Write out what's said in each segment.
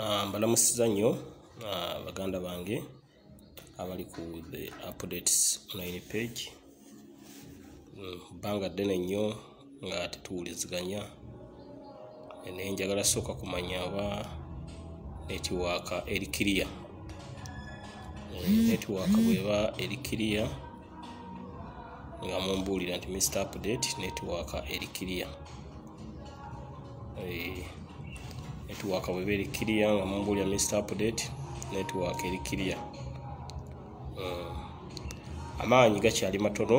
Ah, mbalamusiza nnyo ah, baganda bange abali ku the updates online page mm, bbanga ddene nnyo nga tetuwuliziganya naye njagala sooka kumanya aba netiwaaka erikiriya mm, mm. netiwaaka bweba erikiriya nga mumbuulira nti mr update netiwaaka erikiriya eh, netiwaka bweba erikkiriya nga mumbulya mr update netiwaka erikkiriya eh, amaanyi gakyali matono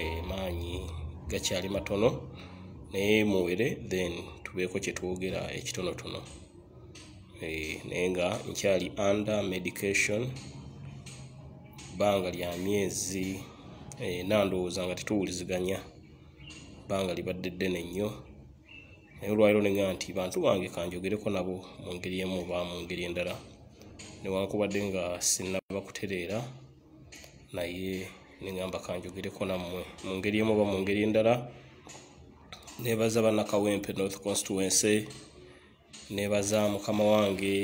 eh, maanyi gakyali matono naye muwere then tubeeko kyetwogera ekitonotono eh, naye nga nkyali under medication bbanga lya myezi nandowooza nga tituwuliziganya bbanga libadde ddene nnyo naye olwaliro ne ŋŋaa nti bantu bange kanjogereko nabo mu ngeri emu oba mu ngeri endala newankubadde nga sinnabakutereera naye neŋŋamba kanjogereko nammwe mu ngeri emu oba mu ngeri endala nebaza bannakawempe north constituency nebaza mukama wange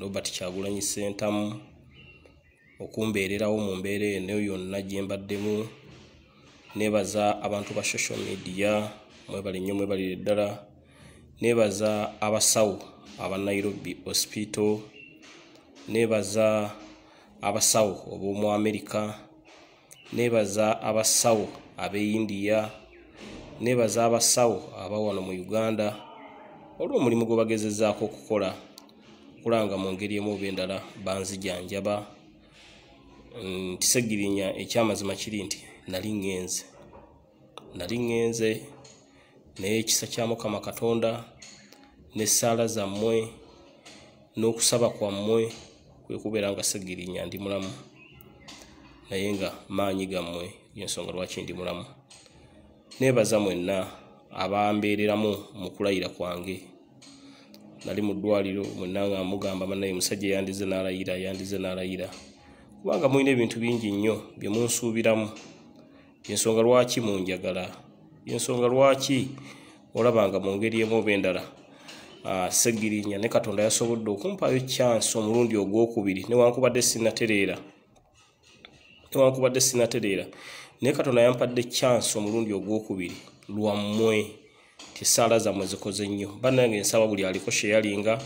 robert kyagulanyi sentamu okumbeererawo mu mbeera eno yonna gyembaddemu nebaza abantu ba social media mwebali nnyo mwebalira eddala neebaza abasawo aba nairobi hospital neebaza abasawo ob'omu america neebaza abasawo abeindiya neebaza abasawo abawano mu uganda olw'omulimu gwe bagezezaako okukola okulanga mu ngeri emu oba endala banzijanjaba ntisegirinya ekyamazima kiri nti nali ŋŋenze nali ŋŋenze naye ekisa kya mukama katonda nesaala zammwe n'okusaba kwammwe kwekubeera nga segirinya ndi mulamu naye nga maanyi gammwe yensonga lwaki ndi mulamu nebaza mwenna abambeereramu mukulayira kwange nali mu ddwaliro mwenna nga mugamba manaye musajja yandize n'alayira yandize n'alayira kubanga mulina ebintu bingi nnyo bye munsuubiramu yensonga lwaki munjagala yensonga lwaki olabanga mu ngeri emu oba endala ah, segirinya ne katonda yasobodde okumpayo chance omulundi ogwokubiri newankubadde sinatereera newankubadde sinatereera naye katonda yampadde chance omulundi ogwokubiri lwammwe tisaala zammwe zikoze nnyo bannange ensaba buli aliko sheyalinga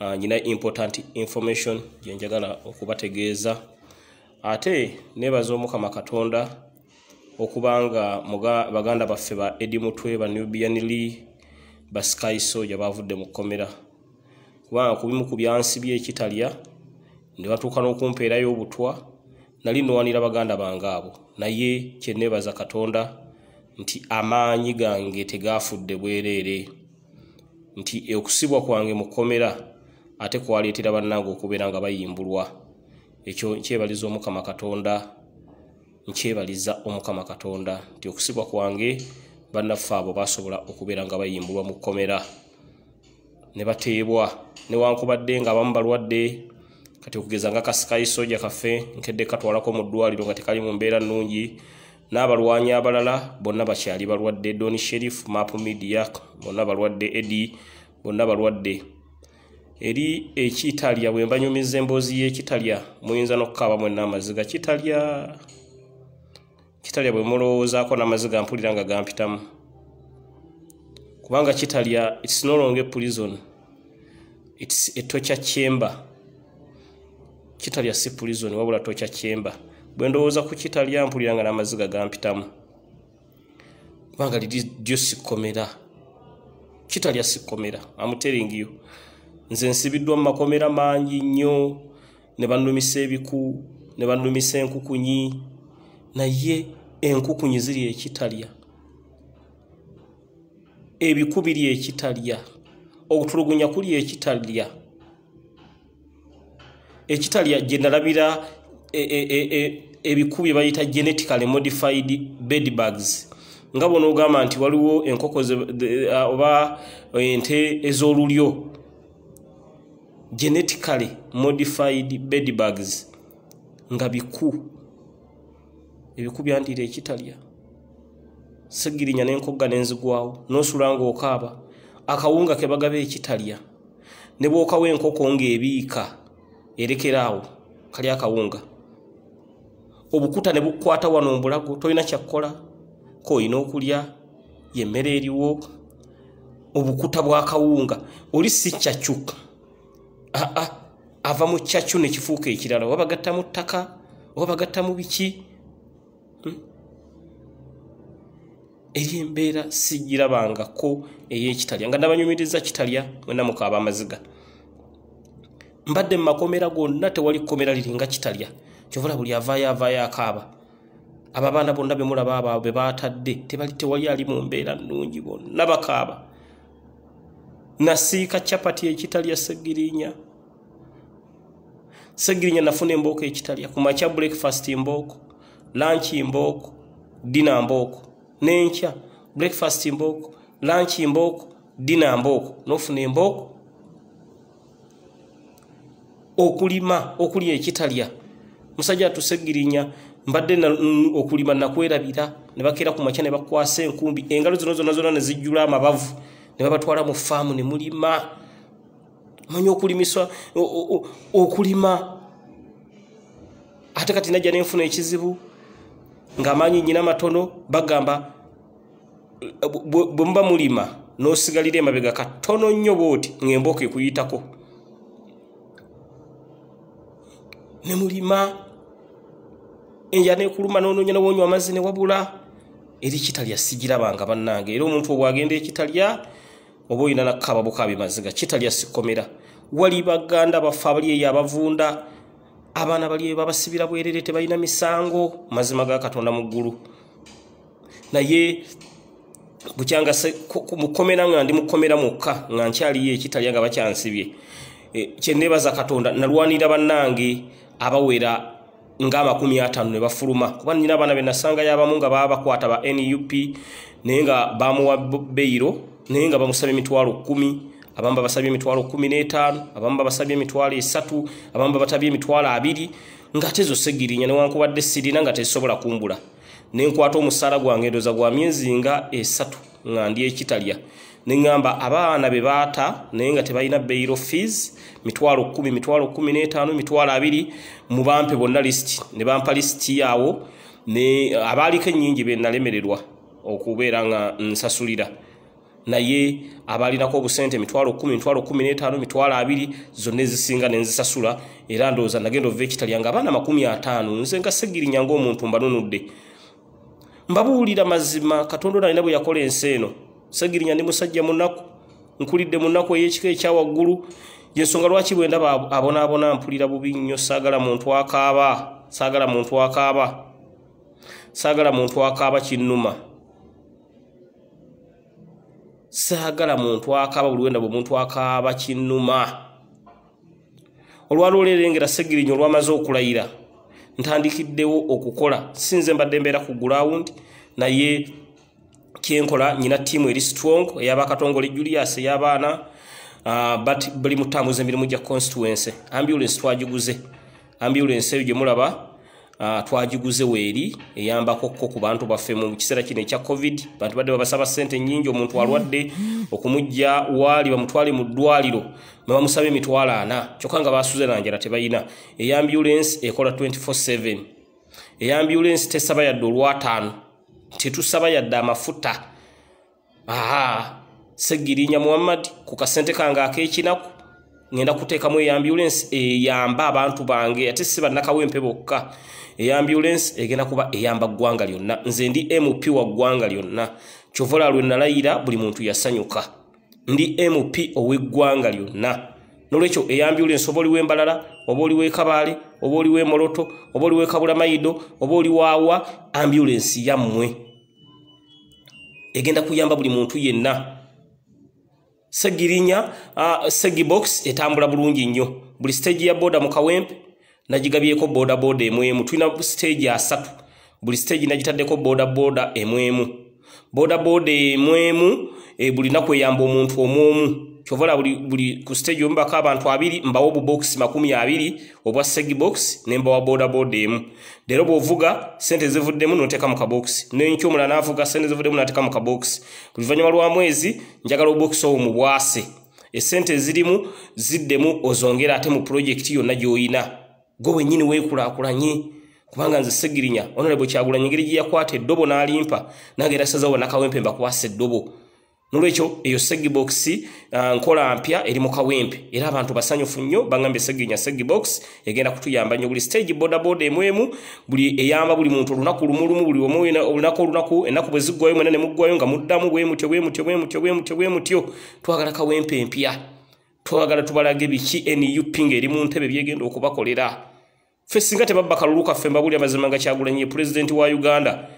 ah, nyina important information gyenjagala okubategeeza ate nebaza omukama katonda okuba nga baganda baffe ba edimutwe banubianli baskysoja bavudde mu kkomera kubanga kubimu ku byansibya ekitalya ne batuuka n'okumpeerayo obutwa nali nowanira baganda bange abo naye kyenneebaza katonda nti amaanyi gange tegaafudde bwereere nti okusibwa kwange mu kkomera ate kwaleetera bannange okubeera nga bayimbulwa ekyo nkyebaliza omukama katonda nkyebaliza omukama katonda nti okusibwa kwange bannaffe abo basobola okubeera nga bayimbulwa mu kkomera ne bateebwa newankubadde nga abamu balwadde kati okugeza nga kasikayisoja kafe nkedde katwalako mu ddwaliro nga tekali mu mbeera nnungi n'abalwanyi abalala bonna bakyali balwadde doni sherif mapu media bonna balwadde edi bonna balwadde eri ekitalya bwe mbanyumiza emboozi y'ekitalya muyinza n'okukaaba mwenna amaziga kitalya kitalya bwe mulowoozaako n'amaziga mpulira nga gampitamu kubanga kitalya its no longe prison its etokya chemba kitalya si prison wabula tokya chemba bwe ndowooza ku kitalya mpulira nga n'amaziga gampitamu kubanga liryo sikomera kitalya sikomera amuteringiyo nze nsibiddwa mu makomera mangi nnyo ne bannumisa ebiku ne bannumisa enkukunyi naye enkukunyi ziri ekitalya ebiku biri ekitalya okutulugunya kuli ekitalya ekitalya gyenalabira ebiku e, e, e, bye bayita genetically modified bedbugs nga bona ogamba nti waliwo enkoko oba ente ez'olulyo genetically modified bedbugs nga biku ebikubya ntiira ekitalya segirinya nenkogga nenzigwawo nosulanga okaaba akawunga kebagaba ekitalya ne bwokawo enkoko ngaebiika erekeraawo kali akawunga obukuta ne bukukwata wano omubulago tolina kyakukola koyina okulya yemmere eriwo obukuta bwakawunga oli si cacu aa ah, ah, ava mu cacu nekifuuka ekirala oba bagatta mu ttaka oba bagatta mu biki eyembeera sigirabangako eyekitalya nga nabanyumiriza kitalya mwenamukaaba amaziga mbadde mumakomera gonna tewali kkomera liringa kitalya kyovula buli avaayo avaayo akaaba abo abaana bonna bemulaba abaabo bebatadde tebali tewali ali mu mbeera nnungi bonna bakaaba nasiika capati ekitalya segirinya segirinya nafuna embooko ekitalya ku maca breakfast mbooko lanchi mbooko dina mbooko nenkya breakfast mbooko lunch mbooko dina mbooko nofuna embooko okulima okulya ekitalya musajja tusegirinya mbadde okulima nakwerabira nebakera kumaca nebakwasa enkumbi engalo zino zona zona nezijula amabavu nebabatwala mu faamu nemulima manyi okulimisa okulima ate kati najja nenfuna ekizibu ngaamanyi nyina matono bagamba bwemuba mulima nosigalira emabega katono nnyo booti ngemboka ekuyitako nemulima enja nekuluma nononya nawonywa amazzi newabula eri kitalya sigirabanga bannange era omuntu obwagenda ekitalya oba oyina nakkaba bukaabimaziga kitalya sikomera wali baganda bafa abali eyo abavunda abaana bali babasibira bwerere tebalina misango mazima ga katonda muggulu naye bukyanga mukomera nga ndi mukomera mwokka nga nkyaliyo ekitalya nga bakyansibye e, kyenebaza katonda nalwanira bannange abawera ngaamakumi atano ne bafuluma kuba nina abaana benasanga yabamu nga baba bakwata ba nup naye nga bamuwa beiro naye nga bamusaba emitwalo kumi abamba basabye emitwalo 15 abamba basabye emitwalo 3 abamba batabye emitwalo 2 ngate ezo segirinya newankubadde sirina nga tezisobola kumbula nenkwata omusaala gwange endoza gwa myezi nga esatu nga ndi ekitalya neŋŋamba abaana be baata naye nga tebalina bairo fees mitwalo 1 mitwalo 15 mitwalo 2 mubampe bonna lisiti ne bampa lisiti yaawo abaaliko ennyingi be nalemererwa okubeera nga nsasulira mm. naye abalinako obusente emitwalo 1215 zonna ezisinga nenzisasula era ndowooza nagenda ova ekitali yange abaana 50 nze nga segirinya ngaomuntu mbanunudde mbabuulira mazima katonda onalina bwe yakola ensi eno segirinya ndi musajja munaku nkulidde munaku ey'ekika ekyawaggulu yensonga lwaki bwenda abonaabona mpulira bubi nnyo saagala muntu akaaba saagala muntu akaaba saagala muntu akaaba kinnuma saagala muntu akaaba buli wenda bwe muntu akaaba kinnuma olwaloleerengera segirinyo olwamaze okulayira ntandikiddewo okukola sinze mbadde mbeera ku gulawundi naye kyenkola nyina tiimu eri strong eyabakatongole julias eyabaana ah, but buli mutambuza emirimu gya constituence ambulance twagiguze ambulance eyo gye mulaba Ah, twagiguze weeri eyambako kko ku bantu baffe mu kiseera kino ekya covid bantu badde babasaba sente nyingi omuntu alwadde okumujja waali bamutwale mu ddwaliro mebamusaba emitwalo ana kyokka nga basuze nanjala tebalina eyambulensi ekola 247 eyambulensi tesaba yadde olwataano tetusaba yadde amafuta aa segirinya muhammad ku kasente kange akekinaku ŋenda kuteekamu eyambulensi eyamba abantu bange ate si bannakawo empe bokka eyambulensi egenda kuba eyamba ggwanga lyonna nze ndi mp wa ggwanga lyonna kyovola lwe nalayira buli muntu yasanyuka ndi mp ow'eggwanga lyonna nolwekyo eyambulensi oba oliwo embalala oba oliwo ekabaale oba oliwo emoloto oba oliwo ekabulamayido oba oliwaawa ambulensi yammwe egenda kuyamba buli muntu yenna segirinya uh, segibox etambula bulungi nnyo buli stegi ya boda mu kawempe najigabyeko bodaboda emwemu tulina siteegi asatu buli siteegi nagitaddeko bodaboda emwemu bodaboda emwemu e, buli naku eyamba omuntu omuomu kyovala buli, buli ku siteegi omubako abantu abiri mbawo obubokisi makumi abiri obwa segi bokisi nembawa bodaboda emu leero bwovuga sente zivuddemu noteeka mu kabokisi nenkyomulala navuga sente zivuddemu nateeka mu kabokisi oluvannyuma lwa mwezi njagala obokisi owo mu bwase esente ezirimu ziddemu ozongere ate mu pulojekiti yonna gy'oyina gwe wennyini weekulaakulanye kubanga nze segirinya onalebwe kyagulanye engeri gye yakwata eddobo n'alimpa nange era sazawo nakawempe mbakwasa eddobo nolwekyo eyo segibox uh, nkola mpya eri mu kawempe era abantu basanyufu nnyo bagambye segirinya segibox egenda kutuyamba nnyo buli stage bodaboda emuemu buli eyamba buli muntu olunaku lumulumu buli olunaku olunaku ennaku bwe ziggwayo mwena ne muggwayo nga muddamu bwemutyo bwemutyo bwemutyo bwemutyo bwemutyo twagala kawempe mpya twagala tubalage biki nup ngaerimu ntebe byegenda okubakolera ffe singa tebabba kalulu kaffe mbabuli amazima nga kyagulanye pulezidenti wa uganda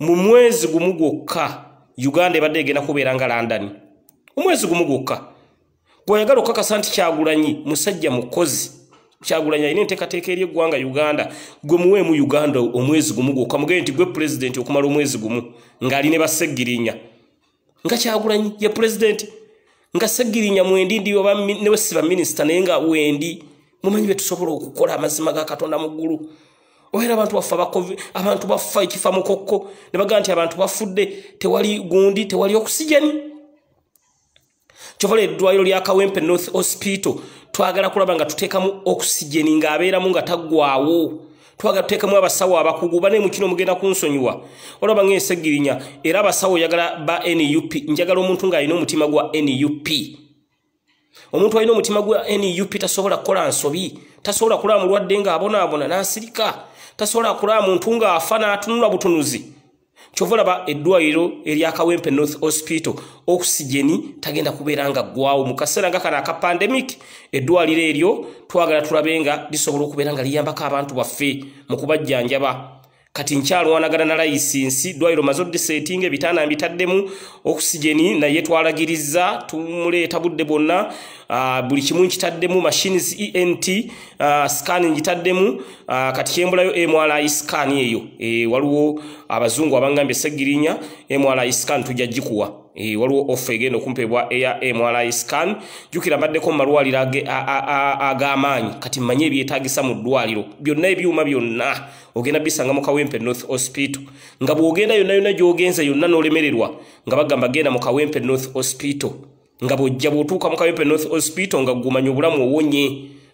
mu mwezi gumu gwokka uganda ebadde egenda kubeera nga london omwezi gumu gwokka gweyagala okkakasa nti kyagulanyi musajja mukozi kyagulanyi alina enteekateeka eri eggwanga uganda gwe muweemu uganda omwezi gumu gwokka mugee nti gwe pulezidenti okumala omwezi gumu ng'alina bassa eggirinya nga kyagulanyi ye pulezidenti nga sagirinya mwendi ndi newe siba minisita naye nga wendi mumanyi betusobola okukola amazima ga katonda muggulu oera abantu baffe abantu baffe ekifa mukokko nebagaa nti abantu bafudde tewali gundi tewali okusijeni kyovala eddwaliro lya kawempe north hospital twagala kulaba nga tuteekamu okusijeni ng'abeeramu nga taggwaawo twagala tuteekamu abasawo abakugu bane mu kino mugenda kunsonyiwa olwa ba ngaensegirinya era abasawo oyagala ba nup njagala omuntu ng'alina omutima gwa nup omuntu alina omutima gwa nup tasobola kukola nsobi tasobola kulaba mulwadde ng'abonaabona n'asirika tasobola kulaba muntu ng'afa n'atunula butunuzi na kyova olaba eddwaliro eryakawempe north hospital okusigeni tagenda kubeera nga ggwawo mu kaseera nga kano aka pandemic eddwaliro eryo twagala tulabe nga lisobola okubeera nga liyambako abantu baffe mu kubajjanjaba kati nkyalwanagana na layisi nsi dwayiro maze oddisetinga ebitaana mbitaddemu okusigeni naye twalagiriza tumuleeta budde bwonna ah, buli kimu nkitaddemu machines ent ah, scani ngitaddemu ah, kati kyembulayo mri scan eyo eh, waliwo abazungu abangambye segirinya mri scan tujja gikuwa Eh, waliwo offe egenda okumpebwa eya mri scan jukira mbaddeko mumalwaliro ag'amaanyi kati mmanye ebyetagisa mu ddwaliro byonna ebyuma byonna ogenda bisanga mu kawempe north hospital nga bw'ogenda yonna yonna gy'ogenza yonna n'olemererwa nga bagamba genda mu kawempe north hospital nga bw'ojja bw'otuuka mu kawempe north hospital nga gumanya obulamu owonye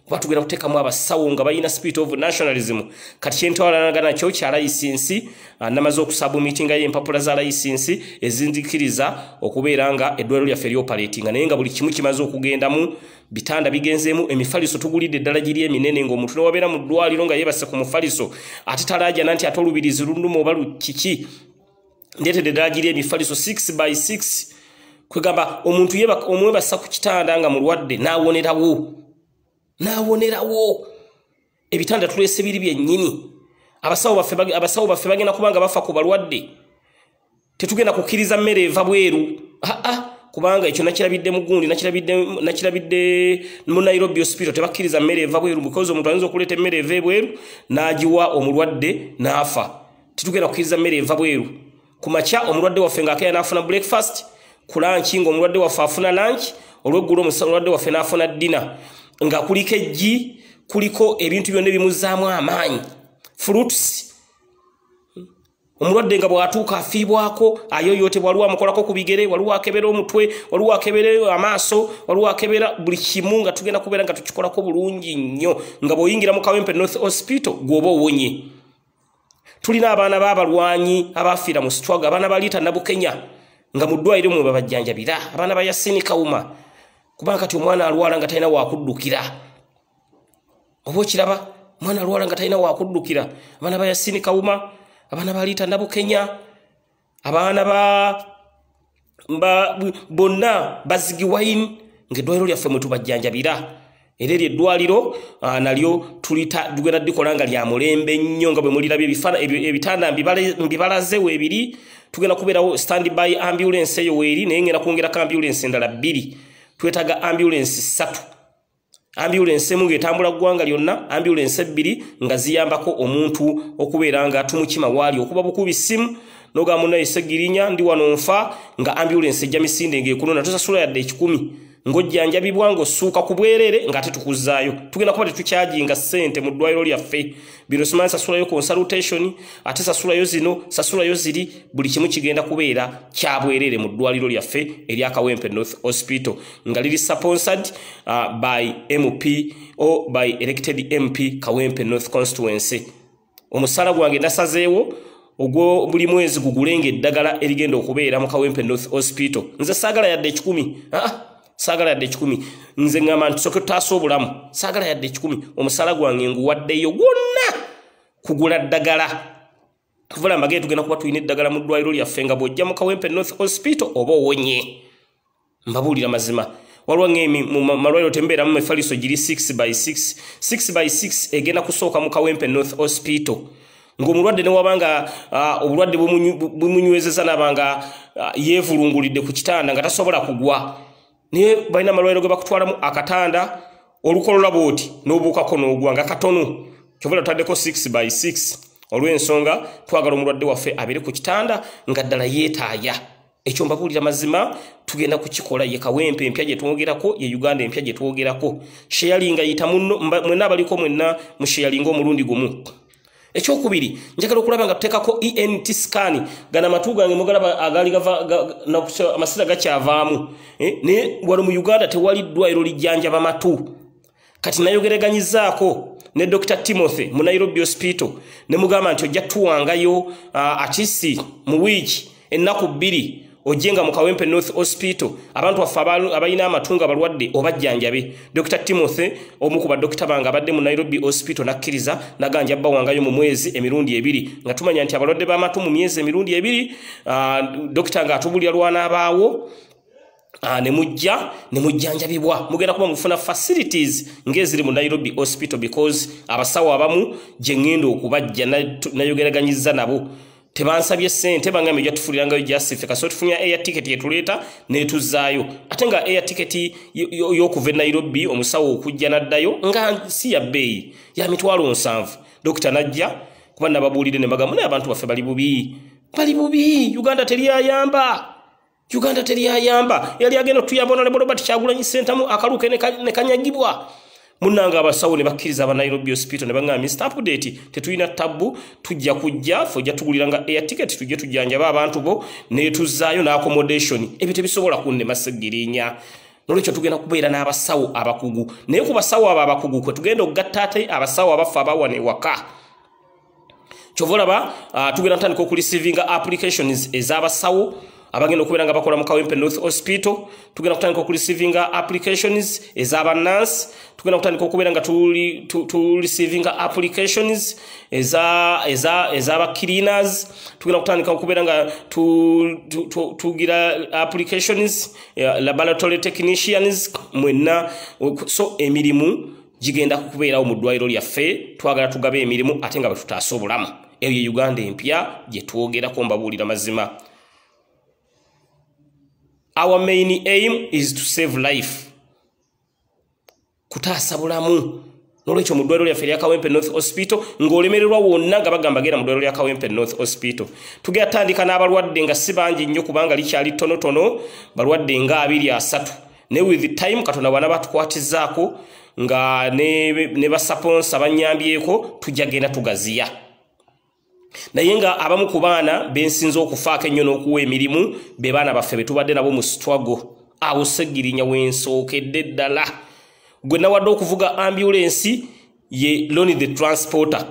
kuba tugenda kuteekamu abasawo nga balina spirit of nationalism kati kyentwalanaga nakyo kya layisinsi uh, namaze okusabumitinga yempapula za layisinsi ezinzikiriza okubeera nga eddwaliro lyaffe eryoperatinga naye nga buli kimu kimaze okugendamu bitanda bigenzeemu emifaliso tugulidde eddala giri eminene ngaomuntu newabeera mu ddwaliro nga yeebase ku mufaliso ate talajana nti ate olubirizi lundumu oba kiki ndeetedde eddala giri emifaliso 6 by 6 kwegamba omuntu omwebasa ku kitanda nga mulwadde n'awonerawo nabonerawo ebitanda tulese biri byennyini abasawo baffe bagenda kubanga bafa ku balwadde tetugenda kukkiriza mmere eva bweru aa kubanga ekyo nakirabidde mugundi nakirabidde mu nairobi hospital tebakkiriza mmere eva bweru bikozi omuntu ayinza okuleeta emmere eva ebweru n'agiwa omulwadde n'afa tetugenda kukkiriza mmere eva bweru ku makya omulwadde waffe ngaakeya n'afuna breakfast ku lanki ngaomulwadde waffe afuna lanki olweggulu omulwadde waffe n'afuna dina nga kuliko eggi kuliko ebintu byonna ebimuzaamu amaanyi fruits omulwadde nga bwatuuka afiibwako ayoyotebwa waliwo amukolako ku bigere waliwo akebera omutwe waliwo akebera amaaso waliwo akebera buli kimu nga tugenda kubeera nga tukikolako bulungi nnyo nga bw'oyingira mu kawempe north hospital gw'oba owonye tulina abaana b'abalwanyi abaafiira mu sitwago abaana ba liita nabukenya nga mu ddwaliro mwe babajjanjabira abaana ba yasini kawuma kubanga kati omwana alwala nga talina wakuddukira oba okiraba omwana alwala nga talina wakuddukira abaana ba yasini kawuma abaana ba liita nabukenya abaana ba bonna bazigiwain nga eddwaliro lyaffe mwetubajjanjabira era eryo eddwaliro nalyo tugenda dikola nga lya mulembe nnyo nga bwe mulirabye ebitanda mbibalaze weebiri tugenda kubeerawo stand by ambulance eyo weeri naye ngenda kwongerako ambulance endala bbiri twetaga ambulance ssatu ambulance emu ng'etambula ggwanga lyonna ambulance ebbiri nga ziyambako omuntu okubeera nga tumukima waali okuba bukubi ssimu n'ogamunayisegirinya ndi wano nfa nga ambulance ejja misinde ng'ekunona tusasula yadde ekikumi ng'ojjanjabibwa ng'osuuka ku bwereere nga ate tukuzaayo tugenda kuba tetukyajinga ssente mu ddwaliro lyaffe bino simanyi sasulayo consultation ate sasulayo zino sasulayo ziri buli kimu kigenda kubeera kya bwereere mu ddwaliro lyaffe eryakawempe north hospital nga liri supponsored uh, by mp o by elected mp kawempe north constituency omusala gwange nasazeewo ogwobuli mwezi gugulenga eddagala erigenda okubeera mu kawempe north hospital nze saagala yadde ekikumi ah, ah. saagala yadde kikumi nze ŋgamba nti soke tutaasa obulamu saagala yadde kikumi omusala gwange nguwaddeyo gwonna kugula ddagala tuvula mbage tugenda kuba tulina eddagala mu ddwaliro lyaffe nga bw'ojja mu kawempe north hospital oba owonye mbabuulira mazima waliwo ngmalwaliro tembeeramu mifaliso giri 6 by 6 6 by 6 egenda kusooka mu kawempe north hospital ng'omulwadde newabanga obulwadde bumunywezeza naba nga yeevulunguludde ku kitanda nga tasobola kugwa naye balina amalwaliro ge bakutwalamu akatanda olukolola bwoti n'obuukako n'ogwa nga katono kyovula tutaddeko 6 by 6 olw'ensonga twagala omulwadde waffe abeere ku kitanda nga ddala yeetaaya ekyo mbabuulira mazima tugenda kukikola ye kawempe empya gye twogerako ye uganda empya gye twogerako sheyalinga yita munno mwenna abaliko mwenna mushealinga omulundi gumu ekyokubiri njagala okulaba nga tuteekako ent scan gana amatu gange mugalaba agaamasira gakyavaamu eh, naye wano mu uganda tewali ddwairo lijjanjaba matu kati nayogereganyizaako ne dr timothy mu nairobi hospital ne mugamba nti ojja tuwangayo uh, ah, atisi mu wiiki ennaku bbiri ojjenga mu kawempe north hospital abantu waffe abalina amatunga balwadde obajjanjabe dr timothy omu ku badokita bange abadde mu nairobi hospital nakkiriza naganja bawangayo mu mwezi emirundi ebiri nga tumanya nti abalwadde b'amatu mu myezi emirundi ebiri dokita ngaatubulira lwanaabaawo nemujja nemujjanjabibwa mugenda kuba mufuna facilities ngaeziri mu nairobi hospital because abasawo abamu gye ŋŋenda okubajja nayogeraganyiza nabo tebansabye sente bangambe jatufulirangayo jasife kasobo tufunya air ticket yetuleeta netuzaayo ate nga air ticket yokuva e nairobi omusawo okujja naddayo nga si ya bbeeyi ya mitwalo nsanvu dokita najja kuba nababuulire nebagamu naye abantu baffe bali bubi bali bubi uganda teriayamba uganda teriayamba yali agenda otuyamba nalebolobati kyagulanyi sentamu akaluke nekanyagibwa ne munanga abasawo ne bakkiriza aba nairobi hospital ne baŋŋamba mist update tetulina tabu tujja kujja fe ojja tuguliranga air ticket tujje tujjanjaba abantu bo ne tuzzaayo n'accommodation ebyo tebisobola kunne masegirinya nolwekyo tugenda kubeera n'abasawo abakugu naye ku basawo abo abakugu kwe tugenda okugatta ate abasawo abaffe abawana ewaka kyova olaba ah, tugenda ntandika okulisivinga applications ez'abasawo abagenda okubeera nga bakola mu kawempe north hospital tugenda kutandika okuresivinga applications ez'abannansi tugenda kutandika okubeera nga turesivinga applications ez'abacleaners tugenda kutandika okubeera nga tugira applications eh, laboratory technicians mwenna so emirimu gigenda kukubeerawo mu ddwaliro lyaffe twagala tugabe emirimu ate nga bwe tutaasa obulamu eyo uganda empya gye twogerako mbabuulira mazima Our main aim is to save life. Kutasa bulamu. Nolecho mudwero ya feria kawempe North Hospital. Ngolemeri wa uonanga baga mbagira mudwero ya kawempe North Hospital. Tugea tandi kanabalu wa denga siba anji nyoku banga licha alitono tono. Balu wa denga abili ya satu. Ne with the time katuna wanabatu kwa tizako. Nga ne, neba sapon sabanyambi yeko. Tujagena tugazia. Tugazia. naye nga abamu ku baana bensinza okufaako ennyo n'okuwa emirimu be baana baffe be tubadde nabo mu sitwago awo segirinya wensookedde ddala gwe nawadde okuvuga ambulensi ye loni the transporter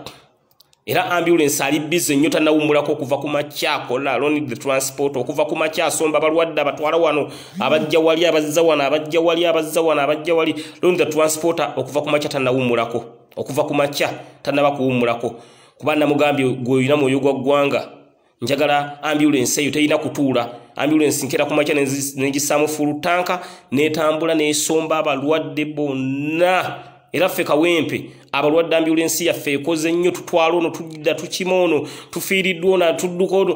era ambulensi ali bizi nnyo tanawumulako okuva ku makya akola loni the transporter okuva ku makya asomba abalwadde abatwala wano abajja wali abazza wano abajja wali abazza wano abajja wali loni the transporter okuva ku makya tanawumulako okuva ku makya tanaba kuwumulako kuba namugambye gwe oyina mwoyo gwa ggwanga njagala ambulensi eyo terina kutuula ambulensi nkeera ku makya negisaamu fulutanka netambula nesomba abalwadde bonna era ffe kawempe abalwadde ambulensi yaffe ekoze nnyo tutwala ono tugidda tukima ono tufiiriddwa ono atuddukaono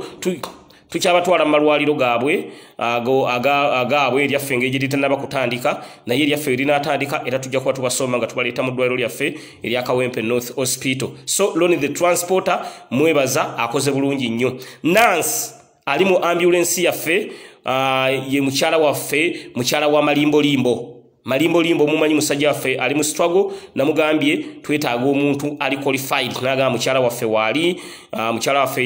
tukyabatwala mu malwaliro gaabwe agaabwe eryaffe engeri gye litanaba kutandika naye eryaffe erinaatandika era tujja kuba tubasoma nga tubaleeta mu ddwaliro lyaffe eryakawempe north hospital so loni the transporter mwebaza akoze bulungi nnyo nansi ali mu ambulensi yaffe uh, ye mukyala waffe mukyala wa malimbolimbo limbo. malimbo limbo mumanyi musajja waffe ali mu struggle namugambye twetaaga omuntu ali qualified n'agamba mukyala waffe waali ah, mukyala waffe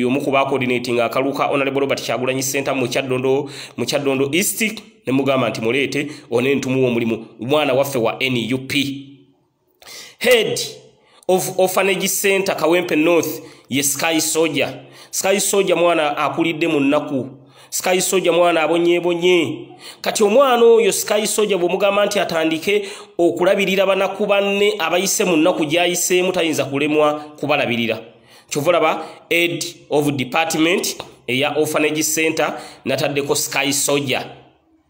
yomukuba coordinating akaluuka honorable robert kyagulanyi center mu kyaddondo east nemugamba nti muleete one ntumuwa omulimu mwana waffe wa nup head of ofanage center kawempe north ye sky soja sky soja mwana akulidde mu nnaku sky soja mwana abonye bonye kati omwana oyo sky soja bomugamba nti atandike okulabirira banaku banne abayise munaku gyayise mutayinza kulemwa kubalabirira kyovola ba aid of department eya orphanage center natadde ko sky soja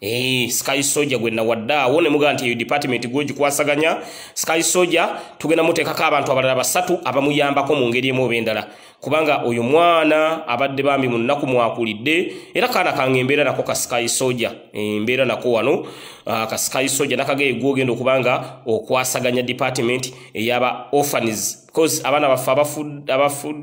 Eee, eh, sky soja gwenda wadda wone muga nti department goji kuwasaganya sky soja tugenda muteka abantu abalala basatu abamuyambako mu ngeri emu obendala kubanga oyo mwana abadde bambi munnaku mwakulidde era kaana kange embeera nako ka sky soja embeera eh, nako wano uh, ka sky soja nakageye gwogenda okubanga okwasaganya department eyaba orphanes because abaana bafe abafu, abafu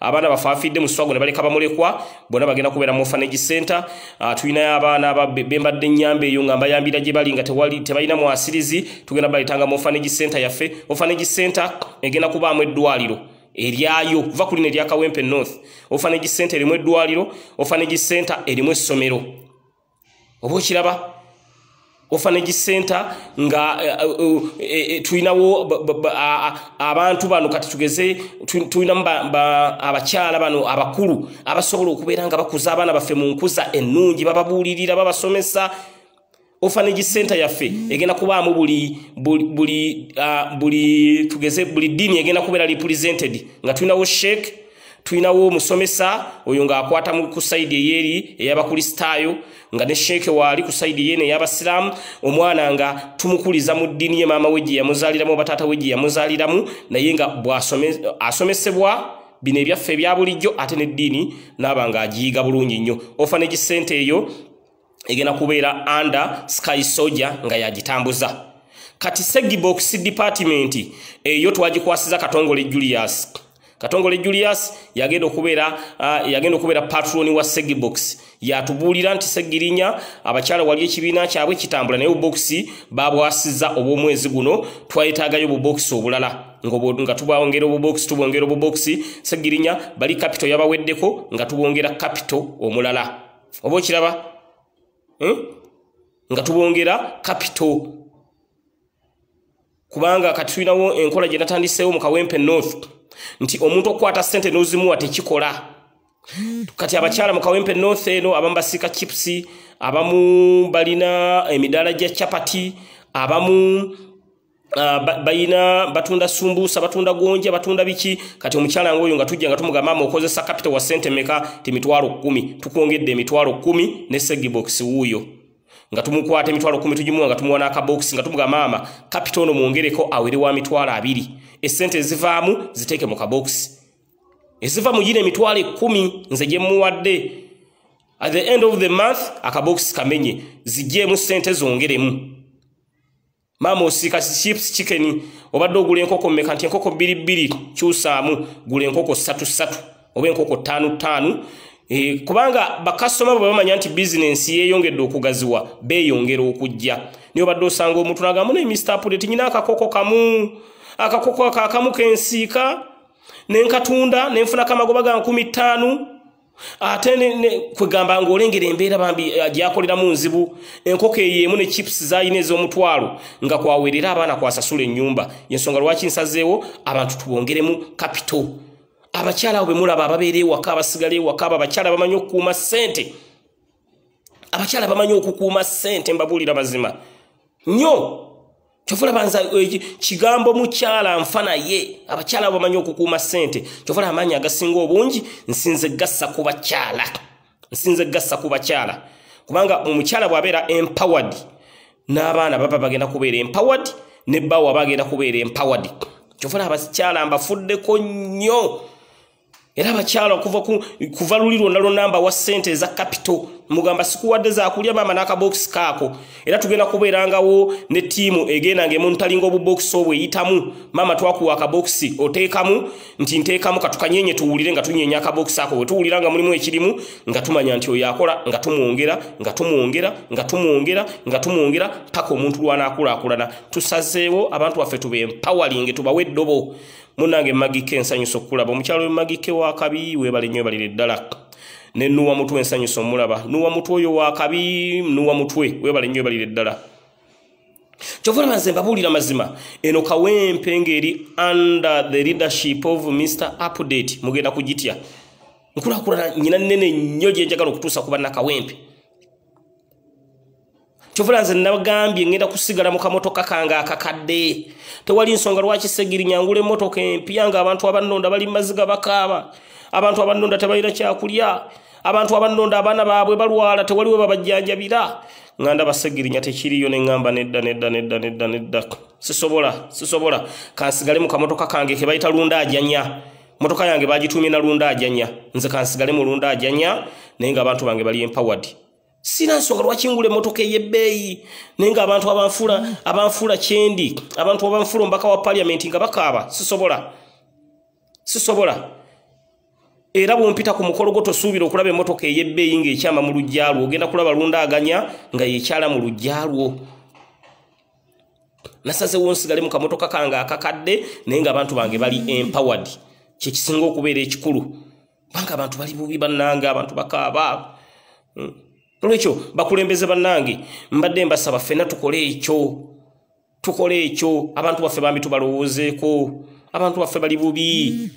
abaana bafaafidde mu swago ne baleka bamulekwa bonna bagenda kubeera mu ofanagi centa ah, tulinayo abaana bembadde enyamba eyo nga mbayambira gye bali nga tebalina mwasirizi tugenda baleetanga mu ofanagi centa yaffe ofanagi centa egenda kubaamu eddwaliro eryayo va kulino eryakawempe north ofanagi centa erimu eddwaliro ofanagi centa erimu essomero oba okiraba ofanage center nga tuyinawo abantu bano kati tugeze tuyinamu abakyala bano abakulu abasobola okubeera nga bakuza abaana baffe mu nkuza ennungi bababuulirira babasomesa ofanage center yaffe egenda kubaamu ah, buli tugeze buli ddiini egenda kubeera represented nga tuyinawo sheke tuyinawo omusomesa oyo ng'akwata mu ku saidi eyeri ey'abakulisitaayo nga ne sheeke waali ku saidi yeene ey'abasiraamu omwana nga tumukuliza mu ddiini ye maama we gye yamuzaaliramu batata we gye yamuzaaliramu naye nga bwasomesebwa bino ebyaffe ebya bulijjo ate neddiini naaba ng'agiyiga bulungi nnyo ofanegi sente eyo egenda kubeera under sky soja nga yagitambuza kati segibox department eyo twagikwasiza katongole julius katongole julius yagenda okubeera uh, yagenda okubeera patroni wa segi box yatubuulira nti segirinya abakyala wali ekibiina kyabwe kitambula naye obubokisi babwasiza obwomwezi guno twayetaagayo obubokisi obulala nga tubongera obubokisi tubongera obubokisi segirinya bali kapito yabaweddeko nga tubongera kapito omulala oba okiraba hmm? nga tubongera kapito kubanga kati tulinawo enkola gye natandiseewo mu kawempe north nti omuntu okukwata ssente n'ozimuwa tekikola kati abakyala mu kawempe north eno abamu basiika chips abamu balina emidaala gya capati abamu uh, balina batunda sumbusa batunda gonja batunda biki kati omukyala ngaoyo nga tujja nga tumugamba mukozesa capita wa sente meka temitwalo kumi tukwongedde emitwalo kumi ne segibox wuuyo nga tumukwata emitwalo kumi tugimuwa nga tumuwa n'akabokisi nga tumuga maama kapita ono mwongereko awere wa mitwalo abiri essente ezivaamu ziteeke mu kabokisi eziva mu gina emitwalo ekumi nze gye muwadde at the end of the month akabokisi kamenye zijeemu ssente zongeremu maama osiika chips chicken obadde ogula enkoko mmeka nti enkoko bbiri bbiri kyusaamu gula enkoko ssatu ssatu oba enkoko ttaanu ttaanu e, kubanga bakasoma bwe bamanya nti bizinensi yeeyongedde okugaziwa beeyongera okujja niyo badde osanga omuntu nagamu naye mr eh, pudet nyina akakoko kamu akakoko akakamu kensiika nenkatunda nenfunako amagoba ga nkumi ttaanu ate kwegamba ngaolengera embeera bambi eh, gyakoleramu nzibu enkoko eyemu ne chips zaalina ez'omutwalo nga kwawerera abaana kwasasula ennyumba yensonga lwaki nsazeewo abantu tubongeremu kapito abakyala abo bemulaba ababeera ewaka abasigala ewaka abo abakyala bamanyi okukuuma ssente abakyala bamanyi okukuuma ssente mbabuulira mazima nnyo kyofulabanza eh, kigambo mukyala nfa naye abakyala abo bamanyi okukuuma ssente kyofula amaanyi agasinga obungi nsinze gassa ku bakyala nsinze gassa ku bakyala kubanga omukyala bw'abeera empowerd n'abaana baba bagenda kubeera empowerd ne bawa bagenda kubeera empowerd kyofula abakyala mbafuddeko nnyo era abakyala okuva kuva luli lwonna lwonamba wa ssente eza kapito mugamba sikuwadde zakulya maama n'akabokisi kaako era tugenda kubeerangawo ne tiimu egenda ngaemuntalinga obubokisi obweyitamu maama twakuwa akabokisi oteekamu nti nteekamu katukanyenye tuwulire nga tunyenya akabokisi ako wetuwulira nga mulimu ekirimu nga tumanya nti oyo akola nga tumwongera nga tumwongera nga tumwongera nga tumwongera paka omuntu lwanaakulaakulana tusazeewo abantu baffe tube empawalinge tubawa eddobo munange magike ensanyusa okulaba omukyalo wemagike wakabi webale nyo ebalira eddala nenuwa mutwe ensanyusa omulaba nuwa mutwe oyo wakabi nuwa mutwe webale nyo ebalira eddala kyovulaba nze mbabuulira mazima eno kawempe ngaeri under the leadership of mr update mugenda kugitya nkulakulana nyina nene nnyo gyenjagala okutuusa kubanakawempe kyovula nze nagambye ngenda kusigala mu kamotoka kange akakadde tewali nsonga lwaki segiri nyangula emotoka empya ng'abantu abannonda bali maziga bakaaba abantu abannonda tebalina kyakulya abantu abannonda abaana baabwe balwala tewaliwe babajjanjabira ŋanda basegirinya tekiriyo neŋŋamba nedda nedda nedda nedda nedda sisobola sisobola kansigale mu kamotoka kange kebayita lundaajanya motoka yange bagitumye na lundaajanya nze kansigale mu lundaajanya naye ng'abantu bange bali empawadi sina nsonga lwaki ngula emmotoka ey'ebbeeyi naye ngaabantu abanfula abanfula kyendi abantu abanfula omubaka wa paliamenti nga bakaaba sisobola sisobola era bwompita ku mukolo gwo tosuubira okulaba emmotoka ey'ebbeeyi ng'ekyama mu lugja lwo ogenda kulaba lundaaganya nga yekyala mu lugja lwo nasazewo nsigale mu kamotoka kange akakadde naye ngaabantu bange bali empowerd kyekisinga okubeera ekikulu kubanga abantu bali bubi bannanga abantu bakaaba hmm. olwekyo bakulembeze bannange mbadde mbasaba ffenna tukole ekyo tukole ekyo abantu baffe bambi tubalowoozeeko abantu baffe bali bubi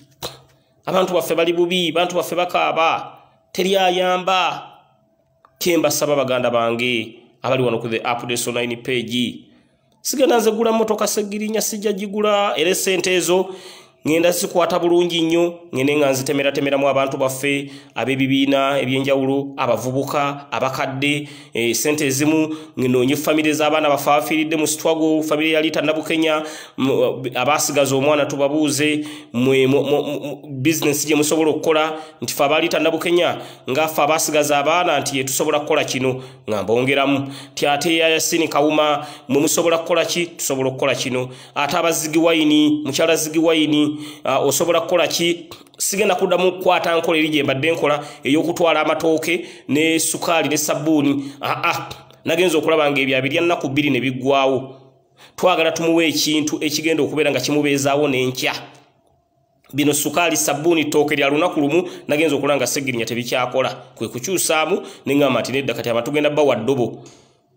abantu baffe bali bubi bantu baffe bakaaba teryayamba kembasaba baganda bange abali wano ku the updates online page sigenda nze gula motoka segirinya sijja gigula era esente ezo ŋŋenda zikwata bulungi nnyo ŋŋende nga nzitemeratemeramu abantu baffe ab'ebibiina ebyenjawulo abavubuka abakadde eh, sente ezimu nnoonye famire z'abaana bafe abafiiridde mu sitwago famire yaliita nabukenya eh, abaasigaza omwana tubabuuze mwe bizinesi gye musobola okukola nti fe abaliita nabukenya ngaffe abaasigaza abaana nti yetusobola kukola kino nga mbongeramu ti ate yayasini kawuma mwe musobola kukola ki tusobola okukola kino ate abazigi wayini mukyala zigi wayini Ah, osobola kukola ki sigenda kuddamu kukwata nkola eri gye mbadde nkola ey'okutwala amatooke ne sukaali ne sabbuuni aa ah, ah, nagenza okulaba nga ebyabirya nnaku bbiri ne biggwawo twagala tumuwa ekintu ekigenda okubeera nga kimubeezaawo n'enkya bino sukaali sabbuuni ttooke lya lunaku lumu nagenza okulaba nga segirinya tebikyakola kwe kukyusaamu neŋamba nti nedda kati aba tugenda bba waddobo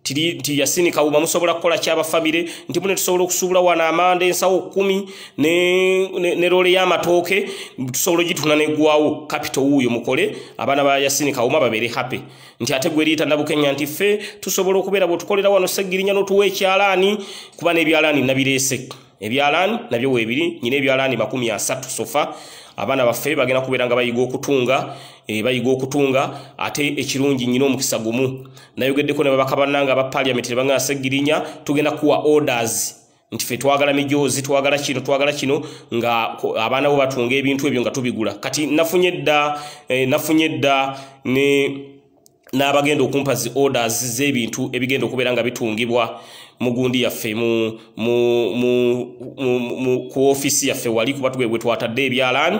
ti yasinika uba musobola kukola kyabafamire nti mune tusobola okusuubula wano amanda ensawo kumi ne, ne, ne role y'amatooke tusobola ogituna neggwawo kapito wuuyo mukole abaana ba yasinika uma babeere hape nti ate gwe riita nabukenya nti ffe tusobola okubeera bwetukolera wano segirinya n'otuwa ekyalaani kuba n'ebyalaani nabireese ebyalaani nabyo weebiri nyina ebyalaani makumi asatu sofa abaana baffe bagenda kubeera nga bayiga okutunga Eh, bayiga okutunga ate ekirungi nyina omukisa gumu nayogeddeko ne babaka bannanga abapaliamenti tebaŋaasegirinya tugenda kuwa orders nti fe twagala mijoozi twagala kino twagala kino nga abaana bo batunga ebintu ebyo nga tubigula kati nafunye dda eh, nafunye dda ne n'abagenda okumpa zi orders z'ebintu ebigenda okubeera nga bitungibwa mu gundi yaffe ku ofiisi yaffe wali kuba tuwe bwe twatadde ebyalaani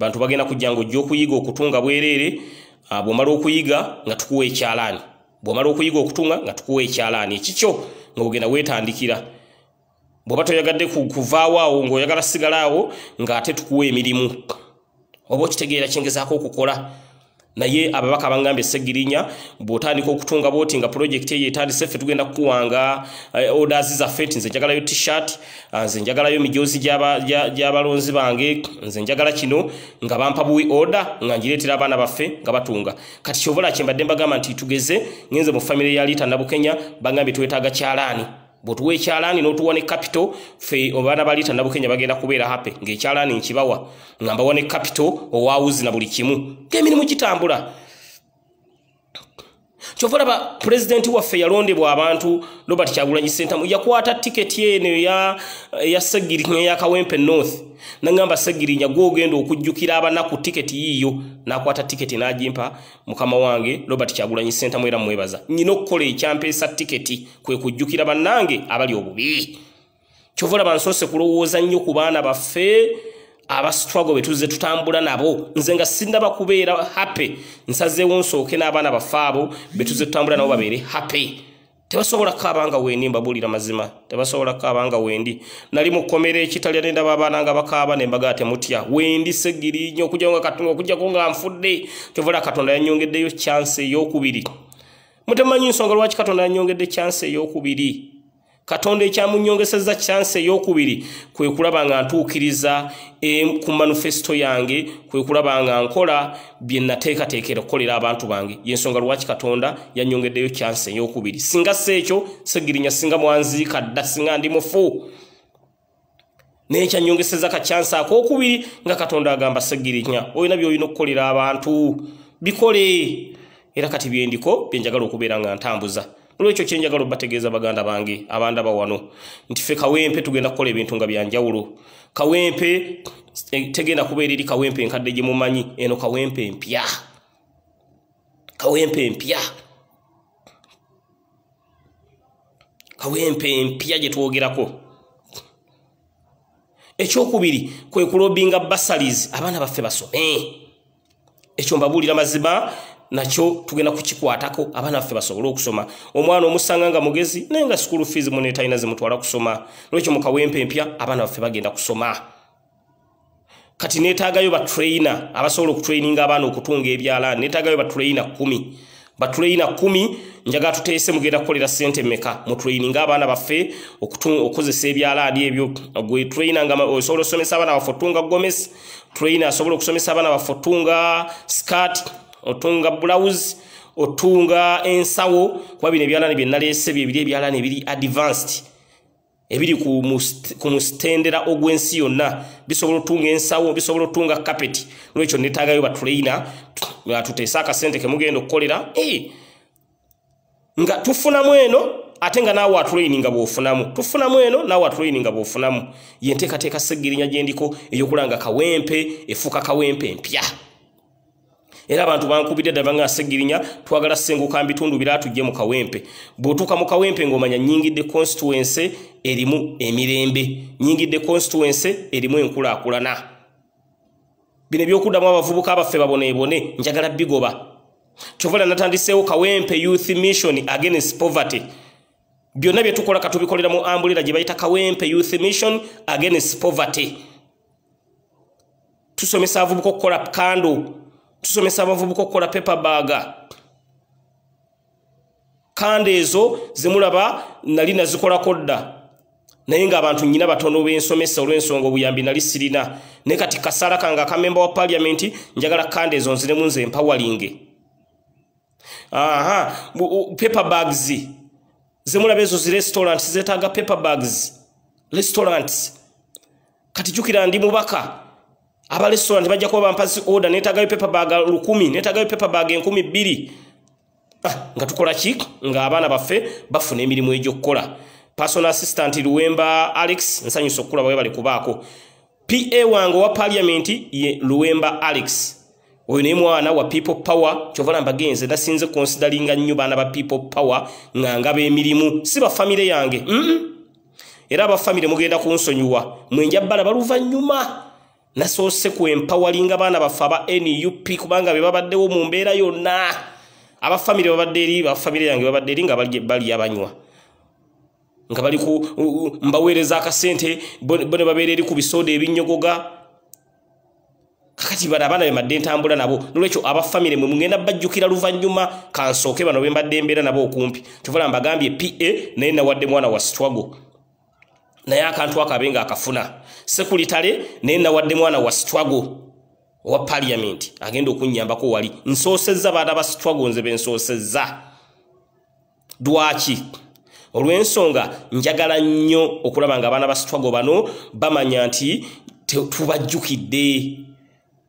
bantu bagenda kujja ng'ojja okuyiga okutunga bwereere ah, bw'omala okuyiga nga tukuwa ekyalaani bw'omala okuyiga okutunga nga tukuwa ekyalaani ekikyo ng'ogenda weetandikira bw'oba toyagadde kuvaawoawo ng'oyagala sigalaawo ng'ate tukuwa emirimu oba okitegeera kyengezaako okukola naye ababaka bangambye segirinya bw'otandika okutunga booti nga purojekiti eyo etandise ffe tugenda kukuwanga eh, orders zaffe nti nze njagalayo tshirt ah, nze njagalayo emijoozi gy'abalonzi bange nze njagala kino nga bampa buwi order nga njireetera abaana baffe nga batunga kati kyobola kye mbadde mbagamba nti tugeze ngenze mu famire ya liita nabukenya bagambye twetaaga kyalaani bwetuwa ekyalaani n'otuwa ne kapito ffe obaana bali nabukenya bagenda kubeera hape ng'ekyalaani nkibawa nga mbawa ne kapito owawuzina buli kimu ng'emirimu gitambula kyova laba pulezidenti waffe yalondebwa abantu robert kyagulanyi sentamu yakwata tiketi eno eya segirinya eyakawempe north nagamba segirinya gwogenda okujjukira abanaku tiketi yiiyo nakwata tiketi n'agimpa mukama wange robert kyagulanyi sentamu era mwebaza nyina okukola ekyampeesa tiketi kwe kujjukira bannange abali obubi kyova laba nsoose kulowooza nnyo ku baana baffe abastruggle betuze tutambula nabo nze nga sindaba kubeera happy nsazeewo nsooke n'abaana bafaabo betuze tutambula nabo babeere happy tebasobola kabanga wendi mbabulira mazima tebasobola kabanga wendi nali mukomera ekitalya nendaba abaana nga bakaaba nembagaa temutya wendi segirinya okujjako nga nfudde kyovala katonda yanyongeddeyo chanse eyokubiri mutemanyi nsonga lwaki katonda yanyongedde chanse eyokubiri katonda ekyamunyongeseza kyansi ey'okubiri kwe kulaba nga ntuukiriza ku manifesito yange kwe kulaba nga nkola bye nateekateekera okukolera abantu bange yensonga lwaki katonda yanyongeddeyo kyansi ey'okubiri singa si ekyo segirinya singa mwanziika dda singa ndi mufu naye kyanyongeseza kakyansi akookubiri nga katonda agamba segirinya olina byolina okukolera abantu bikole era kati byendiko byenjagala okubeera nga ntambuza olwekyo kyenjagala obategeeza baganda bange abanda bawano nti fe kawempe tugenda kukola ebintu nga byanjawulo kawempe e, tegenda kubeera eri kawempe enkadde gyemumanyi eno kawempe empya kawempe empya kawempe empya gyetwogerako ekyokubiri kwe kulobinga basalis abaana baffe basome ekyo mbabuulira mazima nakyo tugenda kukikwatako abaana baffe basobole okusoma omwana omusanga nga mugezi naye nga sikulu fiizi munetalina zemutwala kusoma nolwekyo mukawempe empya abaana baffe bagenda kusoma kati neetaagayo batrayina abasobola okutrayininga abaana okutunga ebyalaani neetaagayo batrayina kumi batrayina kumi njaga tuteese mugenda kukolera sente meka mutrayininga abaana baffe okukozesa ebyalaani ebyo gwe trayina nga osobola okusomesa abaana baffe otunga gomesi trayina asobola okusomesa abaana baffe otunga sikaati otunga bulawuzi otunga ensawo kuba bino ebyalaani bye naleese byebiri ebyalaani ebiri advanced ebiri ku mustendera ogw'ensi yonna bisobola otunga ensawo bisobola otunga kapeti olwekyo netaagayo batulaina tuteese akasente kemugenda okukolera eh, nga tufunamu eno ate nga naawe atulaini nga bwofunamu tufunamu eno naawe atulaini nga bwofunamu yenteekateeka segirinya gye ndiko eyokulanga kawempe efuuka kawempe mpya era abantu bankubidde dda banga segirinya twagala senguka mbitundu bira tujje mu kawempe bw'otuuka mu kawempe ng'omanya nnyingidde constituense erimu emirembe nnyingidde constituense erimu enkulaakulana bino ebyokuddamu abavubuka abaffe babonebone njagala bigoba kyovala natandiseewo kawempe youth mission against poverty byonna byetukola katubikolera mu ambulira gye bayita kawempe youth mission against poverty tusomesa avubuka okukola kando tusomesa abavubuka okukola pepa baaga kande ezo zimulaba nali nazikolako dda naye ngaabantu nyina batono bensomesa olw'ensonga obuyambi nali sirina naye kati kasala kange akamemba wa paliamenti njagala kande ezo nziremu nze mpawalinge aha pepe bags zemulaba ezo zirestaurants zetaaga pepe bags restaurants kati jukira ndi mubaka aba restaurant bajja kuba bampasi order neetagayo pepebag lukumi neetagayo pepebag enkumi bbiri ah, nga tukola ki nga abaana baffe bafuna emirimu egyokukola personal assistant luwemba alex nsanyusa okukula bwebali kubaako pa wange wa parliament ye luwemba alex oyo naye mwana wa people power kyova nambagenze nasinze konsidalinga nnyo baana ba people power nga ngaba emirimu si bafamire yange mm -mm. era abafamire mugenda kunsonyiwa mwenjabbala baluvannyuma nasoose ku empawalinga baana baffe aba nup kubanga be babaddewo mu mbeera yonna abafamiry babadde eri bafamiry yange babadde eri nga bali abanywa nga bali mbaweereza akasente bone babeera eri ku bisoda ebinyogoga kakati bano abaana bembadde entambula nabo nolwekyo abafamire mwe mugenda bajjukira luvanyuma kansooke bano bembadde embeera nabo okumpi tovula mbagambye pa naye nawadde mwana wa struggle naye akantu akabe ngaakafuna sekulitale naye nawadde mwana wa stwago owa paliyamenti agenda okunyambako wali nsoosezza baana ba stwago nze bensoosezza dwaki olw'ensonga njagala nnyo okulaba nga abaana ba stwago bano bamanya nti tubajjukidde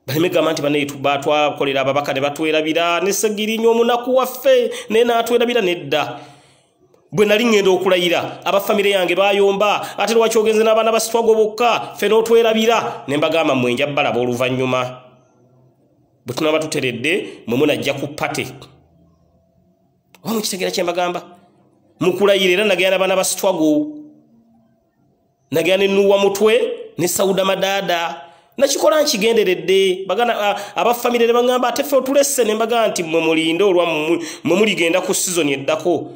balemegamba nti banaye batwakolera ababaka ne batwerabira nesegirinya omunaku waffe naye naatwerabira nedda bwe nali ŋŋenda okulayira aba famire yange baayomba ate lwaki ogenze n'abaana basitwago bokka fe n'otwerabira ne mbagamba mwenja bbalaba oluvannyuma bwe tunaba tuteredde mwe munajja ku pate omukitegeera kye mbagamba mukulayira era nagenda n'abaana basitwago nagenda nenuwa mutwe ne sawuda madaada nakikola nkigenderedde abafamire ne bagamba ate fe otulese ne mbaga nti mwe mulinde olwamwe muligenda ku sizoni eddako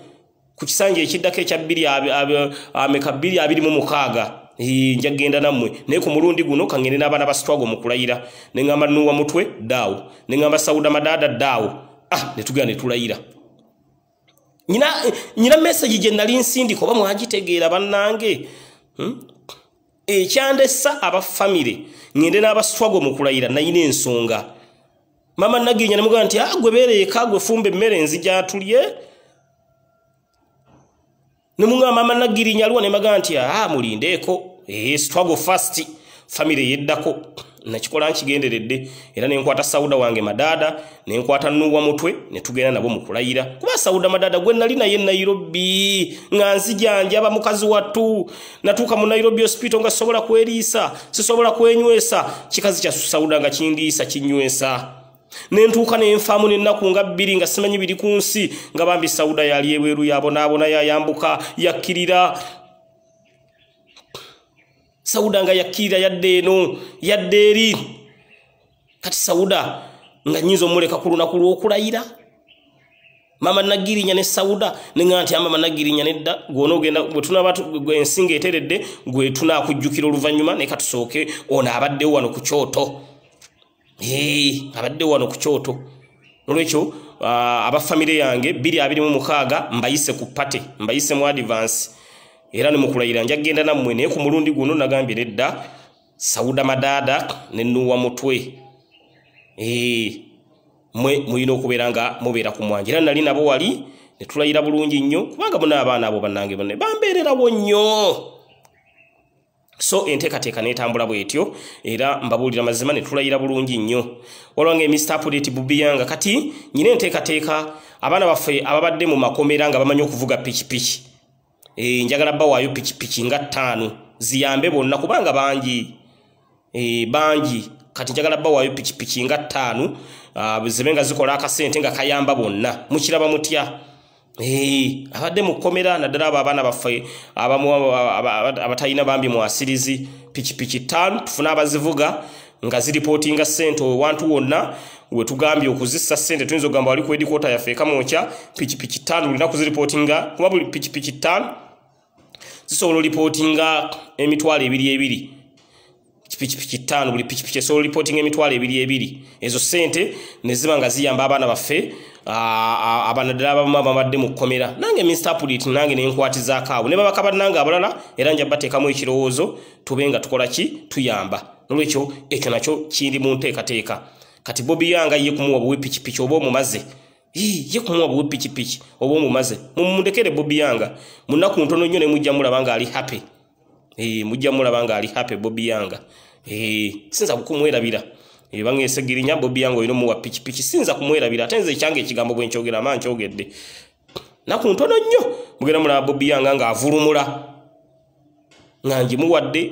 ku kisanja ekiddako ekya bbiri ameka bbiri abiri mu mukaaga nja kgenda nammwe naye ku mulundi guno kangende n'abaana ba sitwago mukulayira ne ŋŋamba nuwa mutwe daawo ne ŋŋamba sawuda madaada daawo ah ne tugenda ne tulayira nyina mesagi gye nali nsindika oba mwagitegeera bannange hmm? ekyandesa abafamire ŋŋende n'abasitwago mukulayira nayina ensonga mama nagirinya nemugamba nti ah, gwe bereeka gwe fumba emmere nzijatulye Nemungamba managirinya luwa nemagaa nti aa ah, mulindeeko ee eh, struggle fast famire yeddako nakikola nkigenderedde era nenkwata sauda wange madada nenkwata nnuwa mutwe ne tugenda nabo mukulayira kuba sauda madada gwe nali naye nairobi nga nsijanja aba mukazi wattu natuuka mu nairobi hospital nga sisobola kweriisa sisobola kwenywesa kikazi kya sauda nga kindiisa kinywesa nentuuka nenfaamu nennaku nga bbiri nga simanyi biri ku nsi nga bambi sawuda yali ebweru yabonaabona yayambuka yakkirira sawuda nga yakkirira yadde eno yadde eri kati sawuda nga nyinza omuleka ku lunaku lw'okulayira mama nagirinya ne sawuda nega nti amama ah, nagirinya nedda gwonaogendaensinga eteredde gwe tunakujjukira oluvannyuma neka tusooke ono abaddewo wano ku kyoto abadde wano ku kyoto nolwekyo uh, abafamire yange 226 mbayise ku pate mbayise mu advance era nemukulayira njagenda nammwe naye ku mulundi guno nagambye nedda sauda madada nenuwa mutwe ee mwe muyina okubeera nga mubeera ku mwanje era nali nabo wali netulayira bulungi nnyo kubanga muna abaana abo bannange bane bambeererawo nnyo so enteekateeka netambula bwetyo era mbabuulira mazima netulayira bulungi nnyo walwanga emisitapudeti bubiya nga kati nyina enteekateeka abaana baffe ababadde mu makomera nga bamanyi okuvuga pikipiki e, eh, njagala bawaayo pikipiki nga ttaano ziyambe bonna kubanga bangi e, bangi kati njagala bawaayo pikipiki nga ttaano uh, ah, zibe nga zikola akasente nga kayamba bonna mukiraba mutya abadde mu kkomera naddala abo abaana baffe abatalina bambi mwasirizi pikipiki ttaano tufune abazivuga nga ziripootinga ssente owantu wonna wetugambye okuzissa ssente tuyinza ogamba wali kuedikota yaffe ekamwokya pikipiki ttaano lunaku ziripootinga kuba buli pikipiki ttaano zisobola olipootinga emitwalo ebiri ebiri pikipiki ttaano buli pikipiki esobola lipootinga emitwalo ebiri ebiri ezo sente neziba nga ziyamba abaana baffe abanaddala abamu abamadde mu kkomera nange minstapulit nange nenkwatizaako awo ne babaka bannange abalala era nja bateekamu ekirowoozo tube nga tukola ki tuyamba nolwekyo ekyo nakyo kiri mu nteekateeka kati bobi yanga ye kumuwa buwe pikipiki oba omumaze ye kumuwa buwe pikipiki oba omumaze mundekere bobi yanga munaku ntono nnyo nemujja mulaba nga ali happy mujja mulaba nga ali happy bobi yanga e, Eh, sinza kukumwerabira eh, bangesegera nya bobi yange oyina omuwa pikipiki sinza kumwerabira ate nze ekyange ekigambo bwe nkyogera ma nkyogedde naku ntono nnyo mugenda mulaba bobi yange ngaavulumula nga ngimuwadde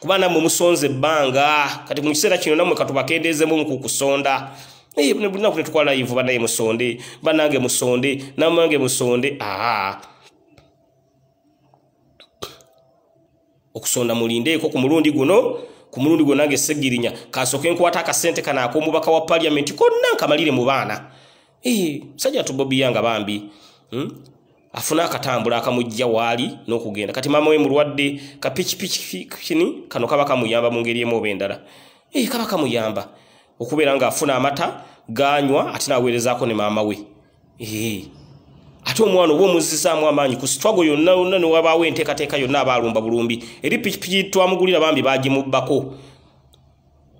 kuba namwe musonze ebbanga kati mu kiseera kino namwe katubakendezemu nkukusonda eh, nak netukwala ivu banaye musonde banange musonde namwange musonde aa okusonda mulindeeko ku mulundi guno ku mulundi gwe nange segirinya kasooke nkwata akasente kana ak'omubaka wa paliamenti konna nkamalire mu baana musajja tu bobi yanga bambi hmm? afune akatambula akamujja waali n'okugenda kati maama we mulwadde kapikipikini kano kaba kamuyamba mu ngeri emu oba endala kaba kamuyamba okubeera ng'afuna amata ganywa ate n'aweerezaako ne maama we ate omwana oba omuzizaamu amaanyi ku sitwago yonna yonna newabaawo enteekateeka yonna abaalumba bulumbi eri pikipiki twamugulira bambi bagimubbako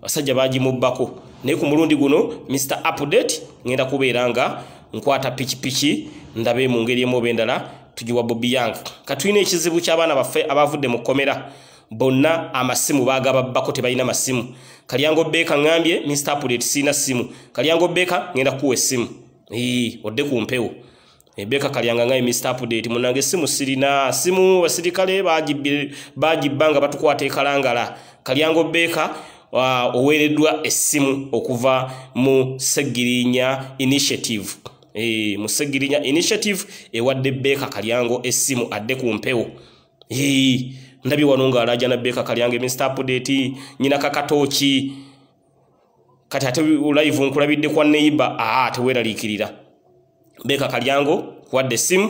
basajja bagimubbako naye ku mulundi guno mr update ŋenda kubeera nga nkwata pikipiki ndabe mu ngeri emu oba endala tugiwa bobi yang katulina ekizibu ky'abaana baffe abavudde mu kkomera bonna amasimu bagababbako tebalina masimu kalyango beeka ŋambye mr update siina simu kalyango beeka ŋenda kukuwa essimu odde ku mpewo ebeka kalyanga ngai mr update munange simu sirina simu basirikale bagibanga batukwate kalangala kalyango beka oweereddwa essimu okuva mu segirinya initiative e, mu segirinya initiative ewadde beka kalyango essimu adde ku mpewo e, ndabye wano ngaalaja na beka kalyango e mr update nyina kakatooki kati ate live nkulabidde kwa neiba a ah, teweeraliikirira beka kalyango kuwadde simu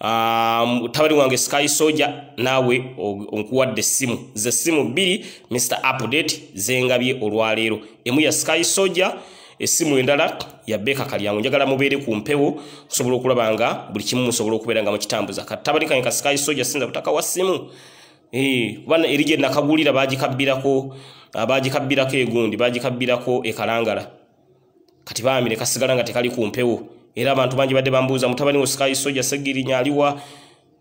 um, tabali wange sky soja naawe onkuwadde simu ze simu bbiri mr update zengabye olwaleero emu ya sky soja esimu endala yabeeka kalyango njagala mubeere ku mpewo okusobola okulaba nga buli kimu musobola okubeera nga mukitambuza katabali kanye ka sky soja sinza butaka wa simu kubana eri gye nakagulira bagikabbirako ah, bagikabbirako egundi bagikabbirako ekalangala kati baamire kasigala nga tekali ku mpewo era abantu bangi badde bambuuza mutabani wa sky soja segirinya aliwa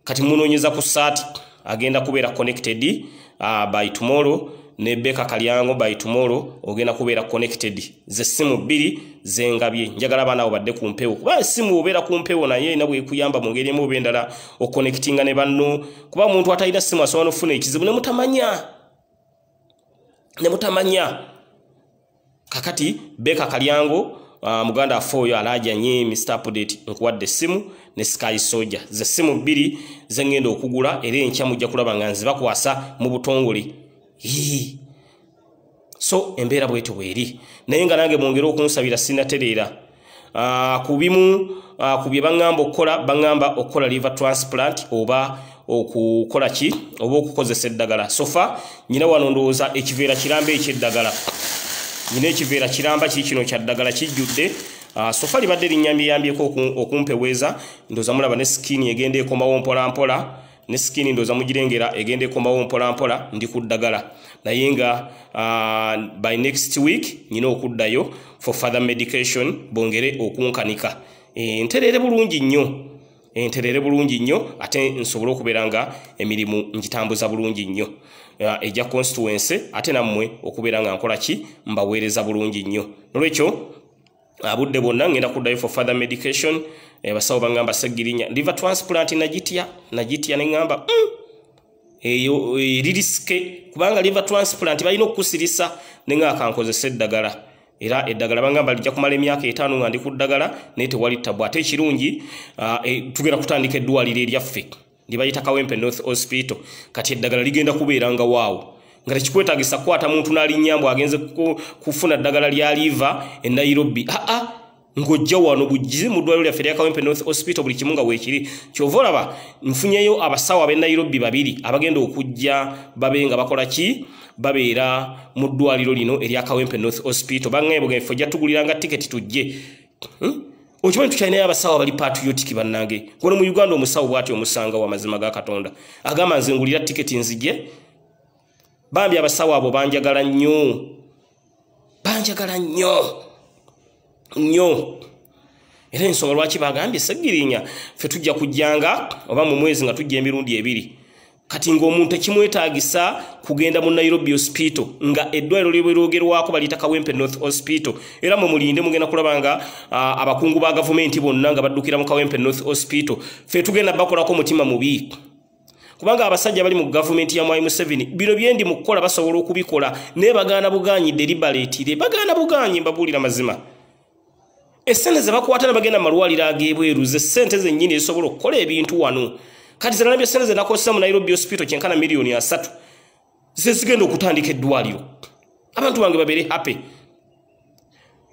kati munoonyeza ku saati agenda kubeera connected uh, by tomorrow ne beka kalyango by tomorrow ogenda kubeera connected ze simu bbiri zengabye njagala abaana abo badde ku mpewo kuba esimu obeera ku mpewo naye na bwekuyamba mu ngeri emu oba endala okonekitinga ne banno kuba omuntu atalina simu asobola n'ofuna ekizibu ne mutamanya ne mutamanya kakati beka kalyango Uh, muganda afe oyo alaja nye mpdate nkuwadde essimu ne sky soja ze ssimu bbiri ze ŋŋenda okugula era enkyamu jja kulaba nga nze bakwasa mu butongole so embeera bwetyo bweri naye nga nange mwongere okunsabira sinatereera uh, ku bimu uh, ku bye baŋŋamba okukola baŋŋamba okukola liver transplant oba okukola ki oba okukozesa eddagala sofa nyina wano ndowooza ekiveera kirambe ekyeddagala nyina ekiveera kiramba kiri kino kyaddagala kijjudde Uh, ah, sofa libadde linyambiyambyeko okumpeweza ndoza mulaba ne skini egenda ekomawo mpolampola ne skini ndoza mugirengera egenda ekomawo mpolampola ndi kuddagala naye nga uh, by next week nyina okuddayo for further medication bongere okunkanika e, nterere bulungi nnyo e, nterere bulungi nnyo ate nsobole okubeera nga emirimu ngitambuza bulungi nnyo Eh, ejja constituency ate nammwe okubeera nga nkola ki mbaweereza bulungi nnyo nolwekyo budde bwonna ŋŋenda kuddayo for further medication eh, basawo bangamba segirinya liver transplant nagitya nagitya neŋŋamba mm, eyo ririske eh, kubanga liver transplant balina okukusirisa nenga akankozesa eddagala era eddagala bagamba lijja kumala emyaka etaano nga ndi ku ddagala naye tewali ttabu ate ekirungi ah, tugenda kutandika eddwaliro eryaffe ndibayita kawempe north hospital kati eddagala ligenda kubeera nga waawo nga tekikwetagisa kukwata muntu n'alinyambwe agenze kufuna ddagala lya liva e nairobi aa ah, ah, ng'ojja wano bugize mu ddwaliro lyaffe lyakawempe north hospital buli kimu nga weekiri kyova olaba nfunyeyo abasawo ab'e nairobi babiri abagenda okujja babe nga bakola ki babeera mu ddwaliro lino eryakawempe north hospital bagaebogaefe ojja tugulira nga tiketi tujje hmm? okimanyi tukyalinayo abasawo abali patriotic bannange kubona mu uganda omusawo bwati omusanga wamazima ga katonda agamba nze ngulira tiketi nzije bambi abasawo abo banjagala nnyo banjagala nnyo nnyo era ensonga lwaki bagambye segirinya fe tujja kujjanga oba mu mwezi nga tujja emirundi ebiri kati ng'omuntu ekimwetaagisa kugenda mu nairobi hospital nga eddwaliro lyerwogerwako baliyita kawempe north hospital era mwe mulinde mugenda kulaba nga abakungu ba gavumenti bonna nga baddukira mu kawempe north hospital fe tugenda bakolako mutima mubi kubanga abasajja bali mu gavumenti ya mwai museven bino byendi mu kukola basobola okubikola naye bagaana buganyi deribaletire bagaana buganyi mbabuulira mazima essente ze bakwata na bagenda mu malwaliro ag'ebweru ze ssente zennyini ezisobola okukola ebintu wano kati zina nabye sente zinakosa mu Nairobi hospital kyenkana miliyoni asatu zezigenda okutandika eddwaliro abantu bange babere happy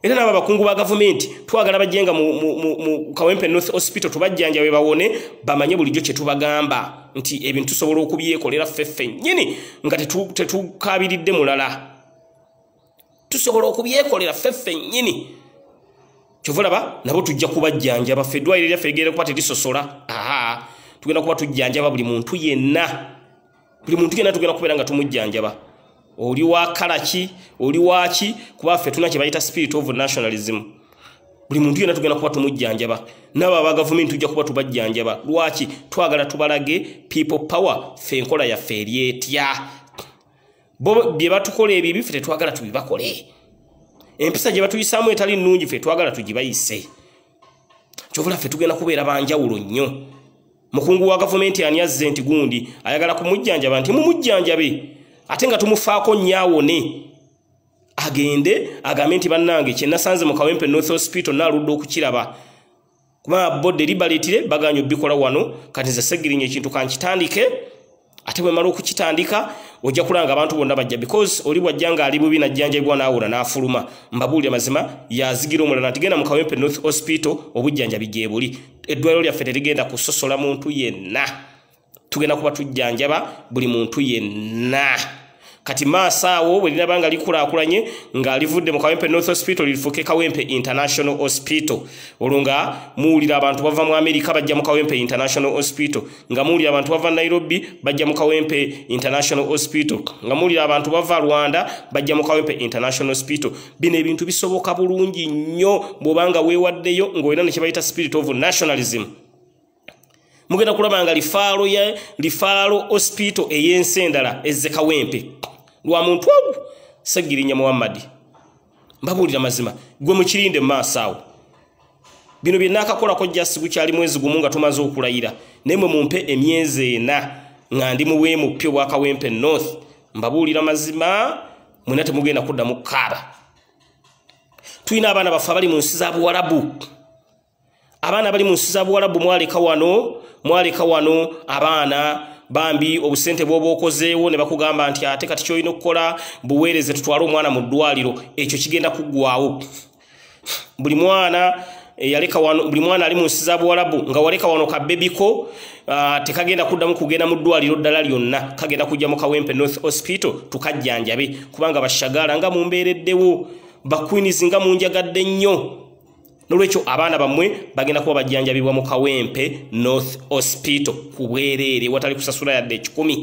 era nabo abakungu ba gavumenti twagala bajenga mu, mu, mu, mu kawempe north hospital tubajjanja we bawone bamanye bulijjo kye tubagamba nti ebintu tusobola okubyekolera ffeffe nyini nga tetukabiridde mulala tusobola okubyekolera ffeffe nyini kyovulaba nabo tujja kubajjanja baffe eddwaliro lyaffe ligere kuba terisosola aha tugenda kuba tujjanjaba buli muntu yenna buli muntu yenna tugenda kubeera nga tumujjanjaba oli wakalaki oli waki kuba ffe tuna kye bayita spirit of nationalism buli muntu yenna tugenda kuba tumujjanjaba naabo aba gavumenti tujja kuba tubajjanjaba lwaki twagala tubalage people power ffe enkola yaffe eryetya bye batukola ebibi ffe tetwagala tubibakole empisa gye batuyisaamu etali nnungi ffe twagala tugibayise kyobula ffe tugenda kubeera banjawulo nnyo mukungu wa gavumenti ani azze nti gundi ayagala kumujjanjaba nti mumujjanjabe ate nga tumufaako nyaawone agende agambe nti bannange kyenasanze mu kawempe north hospital naaludde okukiraba kubanga bodde libaleetire baganya obikola wano kati nze segirinya ekintu kankitandike ate bwemala okukitandika ojja kulanga abantu bonna bajja because oli bwajja ngaali bubi najjanjabibwa naawula n'afuluma mbabuulira mazima yazigira omulala ntigenda mu kawempe north hospital obujjanjabi gye buli eddwaliro lyaffe terigenda kusosola muntu yenna tugenda kuba tujjanjaba buli muntu yenna kati maasa awo bwe liraba nga likulaakulanye ng'alivudde mu kawempe north hospital lifuuke kawempe international hospital olwo nga muwulira abantu bava mu amerika bajja mu kawempe international hospital nga muwulira abantu bava nairobi bajja mu kawempe international hospital nga muwulira abantu bava rwanda bajja mu kawempe international hospital bino ebintu bisoboka bulungi nnyo bw'obanga weewaddeyo ng'olina nekyebayita spirit of nationalism mugenda kulaba nga lifaalo ya lifaalo hospital ey'ensi endala ezzekawempe lwamuntu ogu segirinya muhammadi mbabuulira mazima gwe mukirinde mumaaso awo bino byenaakakola kojjasi gukyali mwezi gumu nga tumaze okulayira nayemwe mumpe emyezi ena nga ndi muweemuppi obwakawempe north mbabuulira mazima mwena temugenda kudda mu kaaba tulina abaana baffe abali mu nsi za buwalabu abaana abali mu nsi za buwalabu mwaleka wano mwaleka wano abaana bambi obusente bw'oba okozeewo ne bakugamba nti ate kati kyolina okukola buweereze tutwale omwana mu ddwaliro ekyo kigenda kuggwawo buli mwana yaleka wano buli mwana ali mu nsi za buwalabu nga waleka wano kabebiko tekagenda kuddamu kugenda mu ddwaliro ddala lyonna kagenda kujja mu kawempe north hospital tukajjanjabe kubanga bashagala nga mumbeereddewo bakwinizi nga munjagadde nnyo nolwekyo abaana bammwe bagenda kuba bajjanjabibwa mu kawempe north hospital ku bwereere watali kusasula yadde ekikumi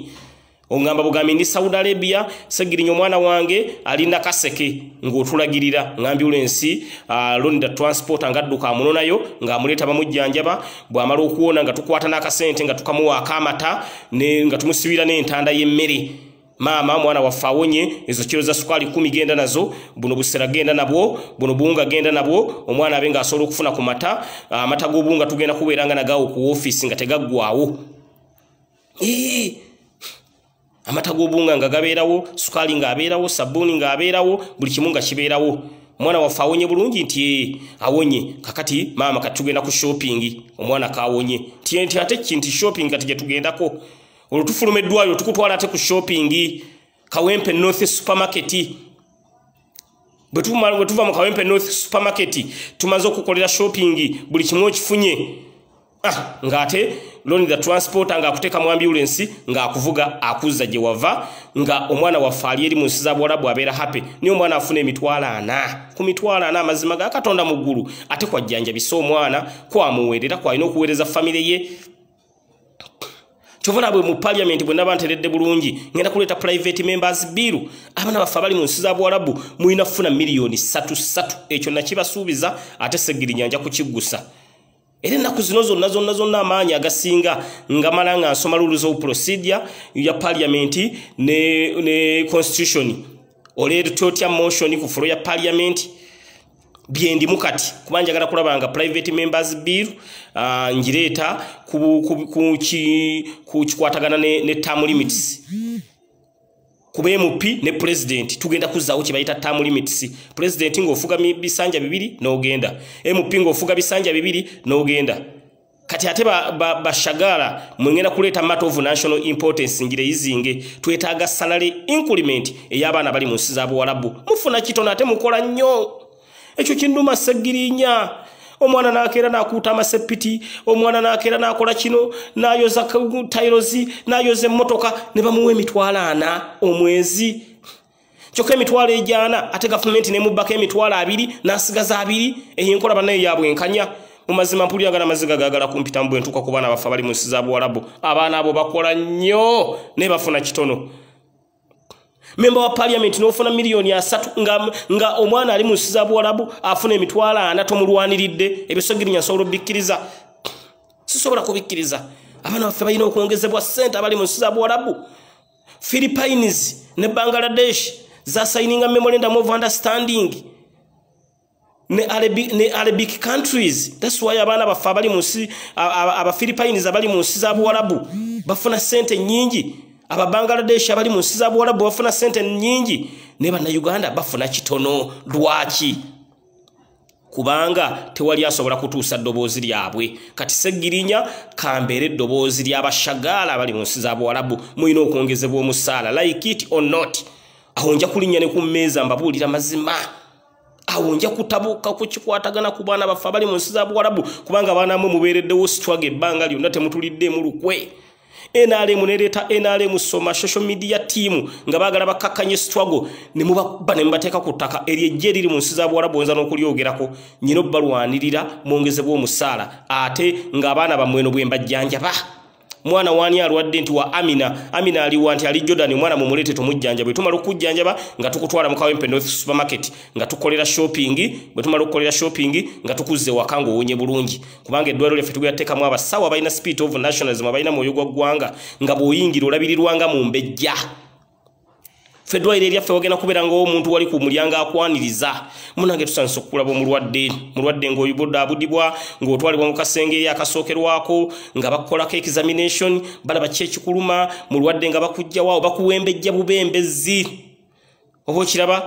oŋŋamba bugambye ndi saudi arabia segirinya omwana wange alina kaseke ng'otulagirira ŋŋambye olwensi ah, londa transport ngadduka amunonayo ng'amuleeta bamujjanjaba bw'amala okuwona nga tukwata n'akasente nga tukamuwaako amata nga tumusibira n'entanda y'emmere mama mwana wa fawonye izo kilo za sukali 10 genda nazo buno busera genda nabwo buno bunga genda nabwo omwana abenga asolo kufuna kumata uh, mata go bunga tugenda kuweranga na gawo ku office ngategagwawo ee amata go bunga ngagaberawo sukali ngaberawo sabuni ngaberawo buli kimunga kiberawo mwana wa fawonye bulungi nti awonye kakati mama katugenda ku shopping omwana kawonye tiye nti ate kintu shopping katige tugenda ko olutufuluma eddwayo tukutwala ate ku shoppingi kawempe north supermarket bwe tuva mu kawempe north supermarket tumaze okukolera shoppingi buli kimu okifunye ah, ngaate loni the transporter ngaakuteeka muambulensi ngaakuvuga akuzza gye wava nga omwana waffe ali eri mu nsi za buwalabu abeera happy niye omwana afuna emitwalo ana ku mitwalo ana amazima ga katonda mu ggulu ate kwajjanjabisa omwana kwamuweerera kwalina okuweereza famire ye chovona bwe mu paliament bwe naba nteredde bulungi ngenda kuleta private members biiru abaana baffe abali mu nsi za buwalabu mulina kufuna miliyoni 33 ekyo nakibasuubiza ate segirinya nja kukiggusa era ennaku zino zonna zonna zonna amaanyi agasinga ngamala nga nsoma rules of procedure ya paliamenti ne, ne constitution oleetotya motion ku fulo ya paliamenti byendimu kati kuba njagala kulaba nga private members bill uh, ah, ngireeta kukikwatagana ku, ku, ku, ku, ne, ne term limits kuba mp ne president tugenda kuzzaawo kye bayita term limits president ng'ofuga bisanja bibiri n'ogenda mp ng'ofuga bisanja bibiri n'ogenda kati ate bashagala ba, ba mwengenda kuleeta matter of national importance ngire yizinge twetaaga salary increment ey'abaana bali mu nsi za buwalabu mufuna kitono ate mukola nnyo ekyo kinduma seggirinya omwana nakeera nakuuta amasepiti omwana nakeera nakola kino nayoza tairozi nayoza emotoka nebamuwa emitwalo ana omwezi kyokka emitwalo ejana ate gavumenti nemubako emitwalo abiri nasigaza abiri eyenkola banayo yabwenkanya mumazima mpuliagala maziga gagala kumpitamu bwentuka kubaana bafe bali munsi zabuwalabu abaana abo bakola nnyo nebafuna kitono memba wa parliament n'ofuna miliyoni asatu nga, nga omwana ali mu nsi za buwalabu afuna emitwalo ana tomulwaniridde ebisogirinya nsobola obikkiriza sisobola kubikkiriza abaana baffe balina okwongezebwa ssente abali mu nsi za buwalabu philippines ne bangladesh zasaininga memorandum of understanding ne, Arabi, ne arabic countries thatswy abaana baffe abali munsi abafilipines abali mu nsi za buwalabu bafuna ssente nyingi ababangaladeshi abali mu nsi za buwalabu bafuna sente nyingi ne bannayuganda bafuna kitono lwaki kubanga tewali asobola kutuusa ddoboozi lyabwe kati segirinya kambeere eddoboozi ly'abashagaala abali mu nsi za buwalabu mulina okwongezebwa omusaala like it or not awo nja kulinnya ne ku mmeeza mbabuulira mazima awo nja kutabuka kukikwatagana ku baana baffe abali mu nsi za buwalabu kubanga abaanamwe mubeereddewo situaga ebbanga lyonna temutuliddeemu lukwe nrm nereeta nrm soma social media tiamu nga bagala bakakkanya estwago nemubaba nemubateeka ku ttaka eryejje liri mu nsi zabuwala boyinza n'okulyogerako nyina obbalwanirira mwongezebwa omusaala ate ng'abaana bamweno bwembajjanjaba mwana wani alwadde nti wa amina amina aliwa nti ali jordan omwana mumuleete tumujjanjaba bwe okujjanjaba nga tukutwala mukawempe north supermarket nga tukolera shopping bwe okukolera shopping nga tukuzza ewaka ng'owonye bulungi kubanga eddwaliro lyaffe tulyatteekamu abasawo abalina speed of nationalism abalina mwoyo gwa ggwanga nga bw'oyingira olabirirwanga mu mbejja feddwaire eryaffe wagenda kubeera ngaomuntu wali ku mulyanga akwaniriza munange tusanyisa okukulaba omulwadde mulwadde ngaoyubudaabudibwa ng'otwalibwa mu kasenge eri akasookerwako nga bakukolako examination balaba ki ekikuluma mulwadde nga bakugjawaawo bakuwembejja bubembezzi oba okiraba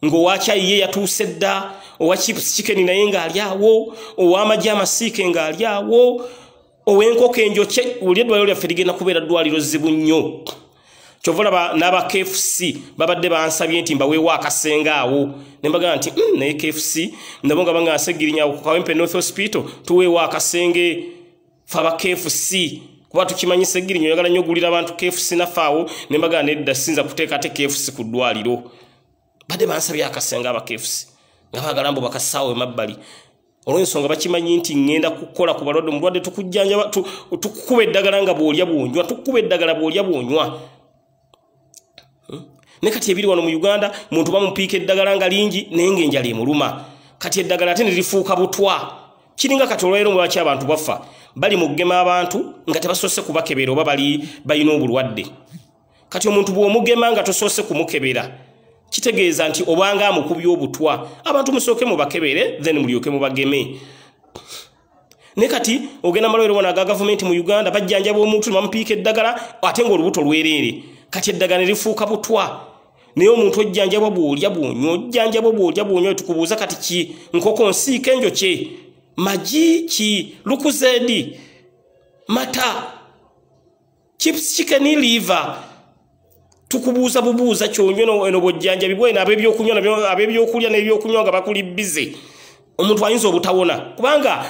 ng'owakyayiye yatuuse dda owa chipsikeni naye ng'ali awo owaamajje amasiike ng'ali awo owenkoko enjoki olyeddwaliro lyaffe ligenda kubeera ddwaliro zibu nnyo kyova naba kfc babadde bansabye nti mbaweewo akasenga awo nembagamba nti mm, naye kfc nabo nga banga nsegirinya kukawempe north hospital tuweewo akasenge faba kfc kuba tukimanyi segirinya oyagala nnyo ogulira abantu kfc naffe awo nembagamba nedda sinza kuteeka ate kfc ku ddwaliro badde bansabye akasenga aba kfc nga baagala mbu bakasaawo emabbali olwensonga bakimanyi nti ŋŋenda kukola ku balwadde omulwadde tukujjanjaba tukukuba eddagala nga bwolya bwonywa tukukuba eddagala bwolya bwonywa ne kati ebiri wano mu uganda muntu bamupiika eddagala nga lingi naye ngaenjala emuluma kati eddagala ate ne lifuuka butwa kiringa kati olwaleero mulwaki abantu bwaffa bali mu kgema abantu nga tebasoose kubakebera oba bali balina obulwadde kati omuntu bw'omugema nga tosoose kumukebera kitegeeza nti obwanga amukubya obutwa abantu musooke mubakebere then mulyoke mubageme naye kati ogenda amalwaire wano aga gavumenti mu uganda bajjanjaba omuntu nebamupiika eddagala ate nga olubuto lwereere kati eddagala ne lifuuka butwa naye omuntu ojjanjabwa bw'olya bw'onywa ojjanjabwa bw'olya bw'onywa tukubuuza kati ki nkoko nsiika enjoki magi ki lukuzeedi mata chips chikeni liva tukubuuza bubuuza kyonywa eno bw'ojjanjabibwa eno abebyokunywa abebyokulya n'ebyokunywa nga bakuli bize omuntu ayinza obutawona kubanga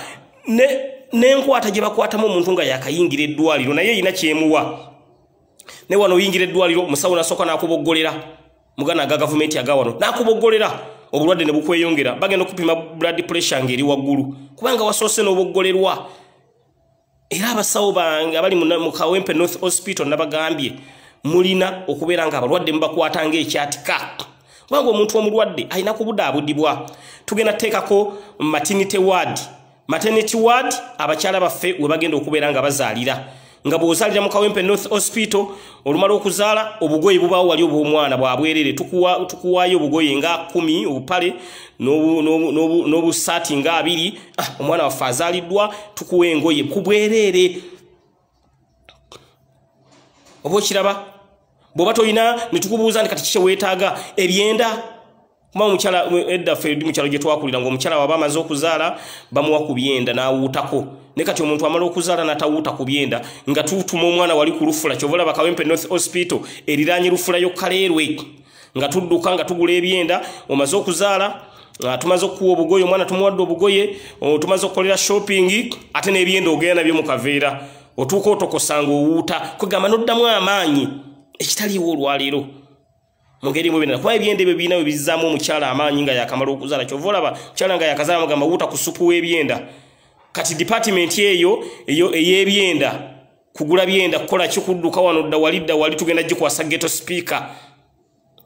nenkwata gye bakwatamu omuntu nga yakayingira eddwaliro naye erina kyemuwa ne wano oyingira eddwaliro musawo nasooka n'akuboggolera mugana aga gavumenti aga wano nakuboggolera obulwadde ne bukweyongera bagenda okupima blood pressure ngaeri waggulu kubanga wasoose n'oboggolerwa era abasawo bange abali mu kawempe north hospital nabagambye mulina okubeera nga abalwadde mubakwata ngaekyatika kubanga omuntu omulwadde alina kubudaabudibwa tugenda teekako maternity ward maternity ward abakyala baffe we bagenda okubeera nga bazaalira nga bw'ozaalira mu kawempe north hospital olumala okuzaala obugoye bubawo wali obwomwana bwabwerere tukuwaayo obugoye nga kumi obupale n'obusaati nga abiri ah, omwana waffe azaaliddwa tukuwa engoye ku bwereere oba okiraba bw'oba tolina ne tukubuuza nti kati kikye weetaaga ebyenda kuba omukyala eddaffe ri mukyalo gye twakulira ngaomukyala waba amaze okuzaala bamuwa ku byenda n'awuutako naye kati omuntu amala okuzaala n'atawuuta ku byenda nga tutuma omwana wali ku lufula kyovaolaba kawempe north hospital eriraanye lufulayo kaleerwe nga tudduka nga tugula ebyenda omaze okuzaala tumaze okukuwa obugoye omwana tumuwadde obugoye tumaze okukolera shopping ate n'ebyenda ogenda nabyo mukaveera otuuka otokosanga owuuta kwegamba n'oddamu amaanyi ekitaliiwo olwaleero mugeri mwebina kuba ebyenda ebyo birinawe bizzaamu omukyala amaanyi nga yakamala okuzaala kyova olaba mukyala nga yakazaala mugamba wuuta kusukuwa ebyenda kati dipatimenti eyo eyo ey'ebyenda kugula byenda kukola kikudduka wano ddawali ddawali tugenda gikwasa geto sipiika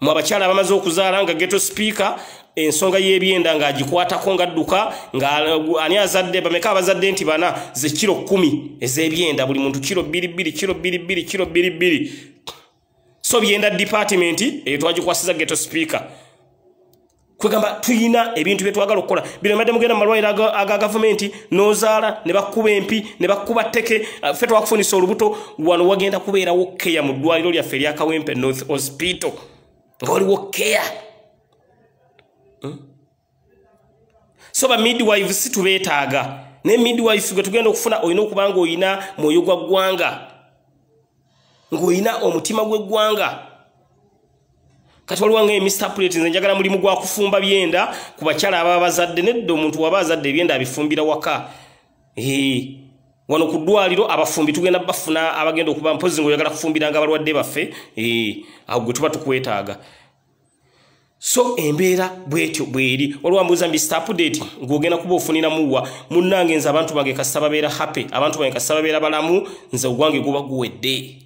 mwe abakyala abamaze okuzaala nga geto sipiika ensonga y'ebyenda ng'agikwatako ngadduka ani azadde bameka abazadde nti bana ze kiro kumi ez'ebyenda buli muntu kiro bbiri bbiri kiro bbiri bbiri kiro bbiri bbiri so byenda department etwagikwasiza eh, geto speaker kwegamba tuyina ebintu byetwagala okukola binomadde mugenda mumalwaliro aga gavumenti nozaala ne bakkuba empi ne bakkuba tteke ah, ffe twakufunisa olubuto wano wagenda kubeerawo keya mu ddwaliro lyaffe eryakawempe north hospital ngaoliwo keya hmm? so bamidwife si tubeetaaga ne midwife gwe tugenda okufuna olina okuba nga oyina mwoyo gwa ggwanga ng'oyina omutima gw'eggwanga kati waliwo nga emista pulet nze njagala mulimu gwakufumba byenda ku bakyala aba bazadde nedda omuntu waba azadde ebyenda abifumbira waka wano ku ddwaliro abafumbi tugenda bafuna abagenda okuba mpozi ngaoyagala kufumbiranga abalwadde baffe awo gwe tuba tukwetaaga so embeera bwetyo bweri olwambuuza mbistapdate ngaogenda kuba ofunira muwa munnange nze abantu bange kasita babeera hape abantu bange kasita babeera balamu nze ogwange guba guwedde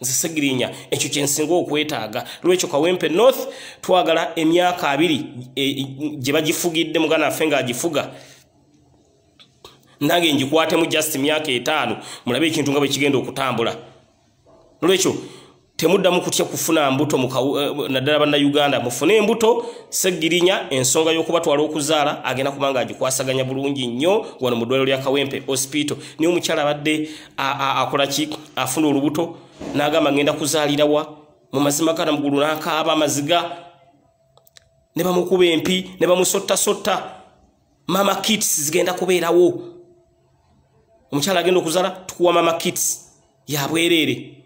nzisigirinya ekyo kyensinga okwetaaga lwekyo kawempe north twagala emyaka abiri e, e, gye bagifugidde mugana affe ngaagifuga nange ngikwatemu just myaka etaano mulabe ekintu nga bwekigenda okutambula lwekyo temuddamu kutya kufuna mbuto eh, naddala bannayuganda mufune embuto segirinya ensonga y'okubatwala okuzaala agenda kuba nga agikwasaganya bulungi nnyo wano mu ddwaliro lya kawempe hospito niye omukyala abadde akolaki afuna olubuto n'agamba ngenda kuzaalira wa mu mazima kata mugulu n'akaaba amaziga ne bamukuba empi ne bamusottasotta mama kits zigenda kubeerawo omukyala agenda okuzaala tukuwa mama kits yabwereere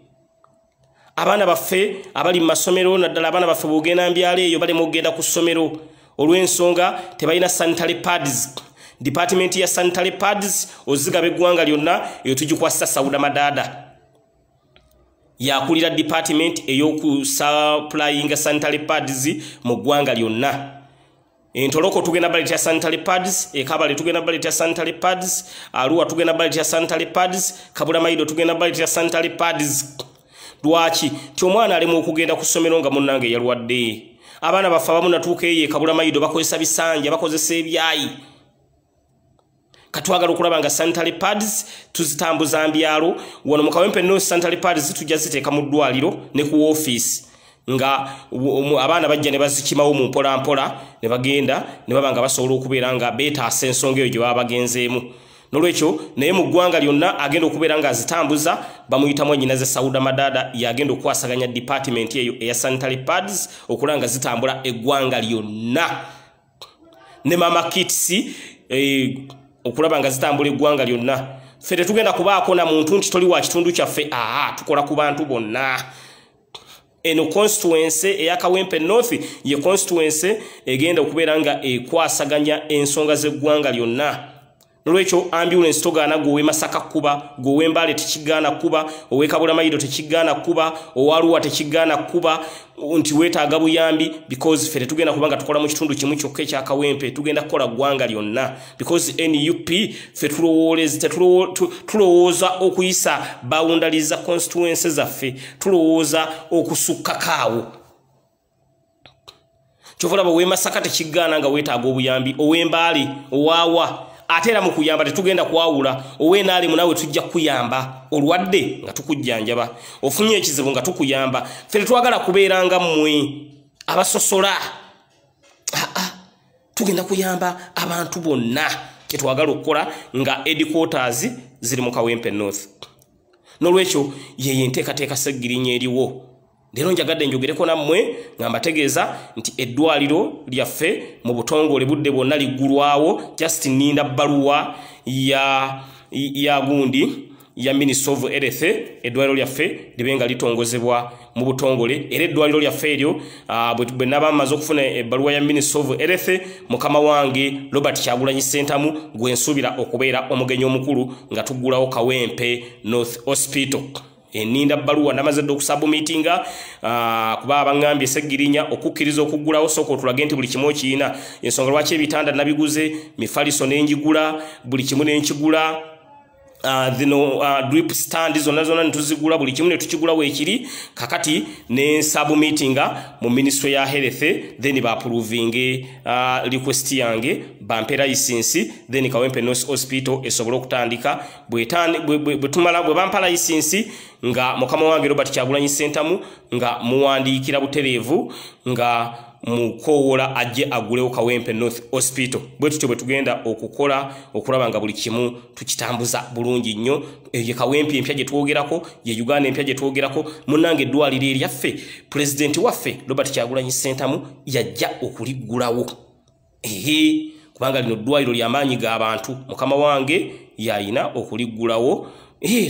abaana baffe abali mu masomero naddala abaana baffe bwogenda mbyalo eyo balemu okugenda ku ssomero olw'ensonga tebalina sanitary pads department ya sanitary pads ozigaba eggwanga lyonna eyo tugikwasa sauda madaada yakulira department ey'okusupplyinga sanitary pads mu ggwanga lyonna entoloko tugenda baletya sanitary pads ekabale tugenda baletya sanitary pads aluwa tugenda baletya sanitary pads kabula maido tugenda baletya sanitary pads, kabula, tugena, baletia, sanitary pads. lwaki ti omwana alemu okugenda ku ssomero nga munnange yalwadde abaana baffe abamu natuuka eyo ekabula mayido bakozesa bisanja bakozesa ebyayi katwagala okulaba nga santaly pads tuzitambuza mbyalo wano mukawempeno santaly pads tujja ziteeka mu ddwaliro ne ku woofiisi nga abaana bajja ne bazikimawo mu mpolampola ne bagenda ne baba nga basobola okubeera nga beetaasa ensonga eyo gye baba bagenzeemu nolwekyo naye mu ggwanga lyonna agenda okubeera ngaazitambuza bamuyita mwenyinaze sauda madada yagenda okwasaganya department eyo eya sanitary pads okulaba nga zitambula eggwanga lyonna ne mama kits e, eh, okulaba nga zitambula eggwanga lyonna ffe tetugenda kubaako na muntu nti toli wa kitundu kyaffe aa tukola ku bantu bonna eno constituence eyakawempe north ye constituence egenda okubeera nga ekwasaganya ensonga z'eggwanga lyonna nolwekyo ambulance togaana gwe owemasaka kuba gwe owembale tekigaana kuba owekabula mayido tekigaana kuba owaluwa tekigaana kuba nti weetaaga buyambi because fe tetugenda kubanga tukola mu kitundu kimu kyokka ekyakawempe tugenda kukola ggwanga lyonna because nup fe tulowooza okuyisa bawundaliza constituence zaffe tulowooza okusukkakaawo kyovulaba owemasaka tekigaana nga weetaaga obuyambi owembaale owaawa ate era mu kuyamba tetugenda kwawula owenaalemu naawe tujja kukuyamba olwadde nga tukujjanjaba ofunye ekizibu nga tukuyamba fe tetwagala kubeera nga mmwe abasosola aa ah, ah, tugenda kuyamba abantu bonna kyetwagala okukola nga edquarters ziri mu kawempe north nolwekyo yeye enteekateeka segirinya eriwo leero njagadde njogereko nammwe nga mbategeeza nti eddwaliro lyaffe mu butongole budde bwonna liggulwawo just nninda bbaluwa ya, ya gundi ya minisof rth eddwaliro lyaffe libe nga litongozebwa mu butongole era eddwaliro lyaffe eryo bwe naba mmaze okufuna ebbaluwa ya minisof rth mukama wange robert kyagulanyi sentamu gwe nsuubira okubeera omugenyi omukulu nga tuggulawo kawempe north hospital eninda bbaluwa namaze dde okusabumitinga uh, kuba abaŋambye seggirinya okukkiriza okuggulawo soka otulage nti buli kimu okiyina ensonga lwaki ebitanda nabiguze mifaliso nenjigula buli kimu nenkigula zino uh, uh, drip stand zona zona ntuzigula buli kimune tuchigula wekiri kakati ne submeetinga mu ministry ya health then ba approving uh, request yange ba mpera isinsi then kawempe no hospital esobola kutandika bwetani bwetumala bwe bampala isinsi nga mukama wange Robert Chagulanyi Center mu nga muwandikira buterevu nga mukowola ajje agulewo kawempe north hospital bwe tutyo bwe tugenda okukola okulaba nga buli kimu tukitambuza bulungi nnyo eh, ye kawempe empya gye twogerako ye uganda empya gye twogerako munnange eddwaliro eryaffe pulezidenti waffe robert kyagulanyi sentamu yajja okuliggulawo ehe kubanga lino eddwaliro lyamaanyi g'abantu mukama wange yayina okuliggulawo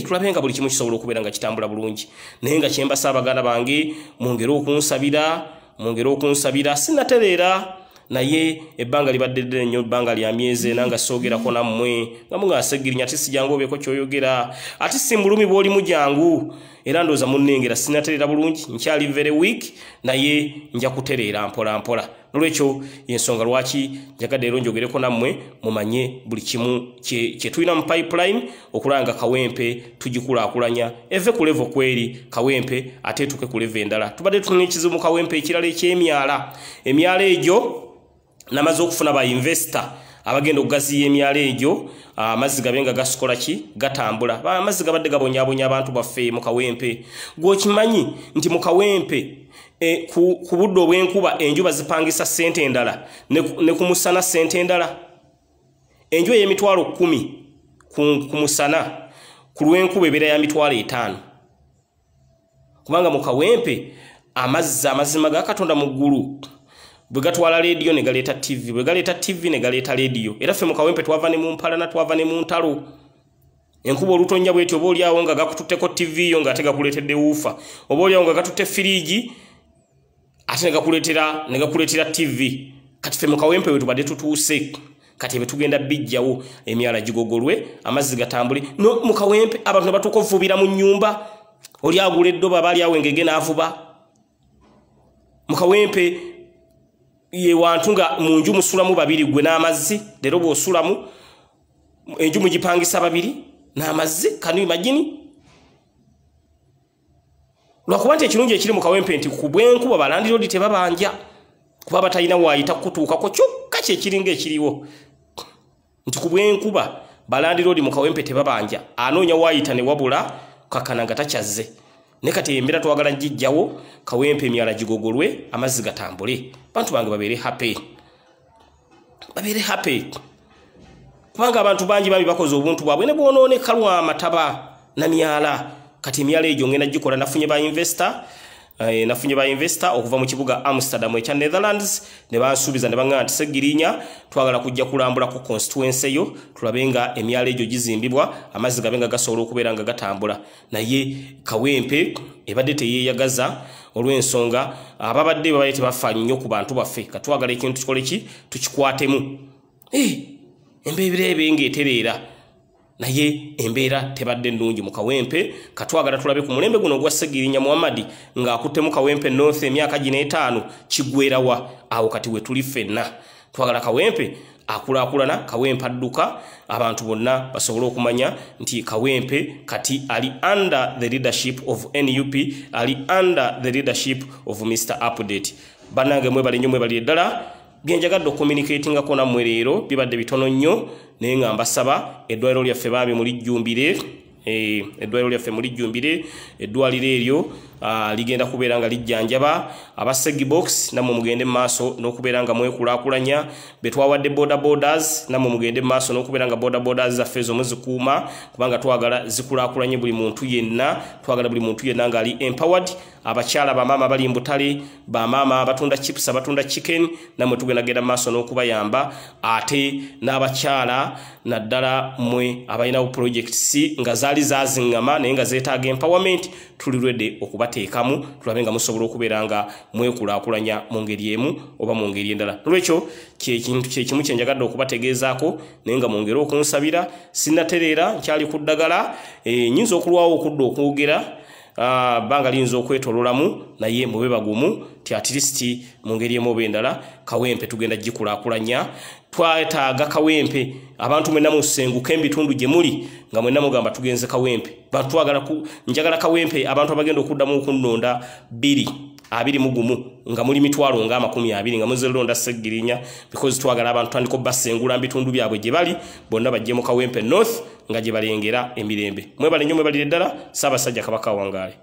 tulabe nga buli kimu kisobola okubeera nga kitambula bulungi naye nga kyembasa abaganda bange mwongere okunsabira mwongere okunsabira sinatereera naye ebbanga libadde ddene nnyo ebbanga lya myezi ena nga soogerako nammwe nga mungaasegirinya ati sijangu obeeko kyoyogera ati si mulumi bw'olimu jangu era ndooza munnengera sinatereera bulungi nkyali very week naye nja kutereera mpola mpola nolwekyo yensonga lwaki njagadde ero njogereko nammwe mumanye buli kimu kyetulina mu pipeline okulaba nga kawempe tugikulaakulanya eve ku levo kweri kawempe ate etuke ku levo endala tubadde tulina ekizibu kawempe ekirala ekyemyala emyala egyo namaze okufuna ba investa abagenda okugaziya emyalo egyo amazzi gabe nga gasikola ki gatambula amazzi gabadde gabonyabonya abantu baffe mu kawempe gwokimanyi nti mu kawempe e, ku, ku budde obwenkuba enjuba zipangisa sente endala ne, ne ku musana sente endala enju ey'emitwalo kumi ku, ku musana ku lwenkuba ebeera ya mitwalo etaano kubanga mu kawempe amazzi amazima ga katonda mu ggulu bwe gatwala leediyo ne galeeta tivi bwe galeeta tivi ne galeeta leediyo era ffe mu kawempe twava ne mu mpalana twava ne mu ntalo enkuba olutonya bwetyo oba oliawo nga gakututteko tivi yo ng'ate gakuleetedde wuufa oba oliawo nga gatutte firiigi ate negakuletera negakuletera tv kati fe mukawempe we tubadde tutuuse kati betugenda bijjawo emyala gigogolwe amazzi gatambule no mukawempe abantu batukovubira mu nyumba oli agula eddoba baali awengege naavuba mukawempe ye wantu nga munju musulamu babiri gwe n'amazzi lero bwosulamu enju mugipangisa babiri n'amazzi kanuyi magini lwakuba nti ekirungi ekiri mu kawempe nti ku bwenkuba balandiroodi tebabanja kuba batalina waayita kutuukako kyokka kyekiringa ekiriwo nti ku bwenkuba balandiroodi mu kawempe tebabanja anoonya waayita ne wabula kakana nga takyazze ne kati embeera twagala gijjawo kawempe emyala gigogolwe amazzi gatambule bantu bange babeere happy babeere happy kubanga abantu bangi bambi bakoze obuntu bwabwe ne bwonooneka lwa mataba na myala kati emyalo egyo ngenda gikola nafunye ba investa Uh, eh, nafunye bainvesta okuva mu kibuga amsterdam ekya netherlands ne bansuubiza ne baŋŋaa nti segirinya twagala kujja kulambulaku constituence eyo tulabe nga emyalo egyo gizimbibwa amazzi gabe nga gasobola okubeera nga gatambula naye kawempe ebadde teyeeyagaza olw'ensonga ababadde babaye tebafa nnyo ku bantu baffe katwagala ekintu kikole ki tukikwatemu e hey, embeebira ebe ng'etereera naye embeera tebadde nnungi mu kawempe katwagala tulabe ku mulembe guno ogwa segirinya muhammadi ng'akutte mu kawempe north emyaka gin'etaano kigwera wa awo kati we tuli ffenna twagala kawempe akulaakulana kawempe adduka abantu bonna basobole okumanya nti kawempe kati ali under the leadership of nup ali under the leadership of mr update bannange mwebalinyo mwebalire ddala byenjagadde okuminikatingako nammwe leero bibadde bitono nnyo naye nga mbasaba eddwaliro lyaffe baabye mulijjumbire Eh, eddwaliro lyaffe mulijjumbire eddwaliro eryo ah, ligenda kubeera nga lijjanjaba aba segibox namwe mugende mumaaso n'okubeera nga mwekulaakulanya betwawadde bordaborders namwe mugende mumaaso n'okubeera nga bordaborders zaffe ezomu zikuuma kubanga twagala zikulaakulanye buli muntu yenna twagala buli muntu yenna ngaali empowered abakyala bamaama bali mbutale bamaama batunda chips batunda chicken namwe tugenda genda mumaaso n'okubayamba ate n'abakyala naddala mmwe abalinawo projects nga zali zaali zazingama naye nga zetaaga empowerment tulirwedde okubateekamu tulabe nga musobola okubeera nga mwekulaakulanya mu ngeri emu oba mu ngeri endala nolwekyo kyekintu kyekimu kyenjagadde okubategeezaako naye nga mwongere okunsabira sinnatereera nkyali ku ddagala eh, nyinza okulwawo okudda okwogera bbanga ah, liyinza okwetololamu naye mube bagumu ti atlisiti mu ngeri emu oba endala kawempe tugenda gikulaakulanya twataaga kawempe abantu mwenna musenguko ebitundu gye muli nga mwenna mugamba tugenze kawempe njagala kawempe abantu abagenda okuddamu okunonda biri abiri mugumu nga muli mitwalo nga amakumi abiri nga muze londa segirinya because twagala abantu tandika obbasengula mu bitundu byabwe gye bali bonna bajjemu kawempe north nga gye balengera emirembe mwebale nnyo mwebalire ddala ssaabasajja kabaka awangaale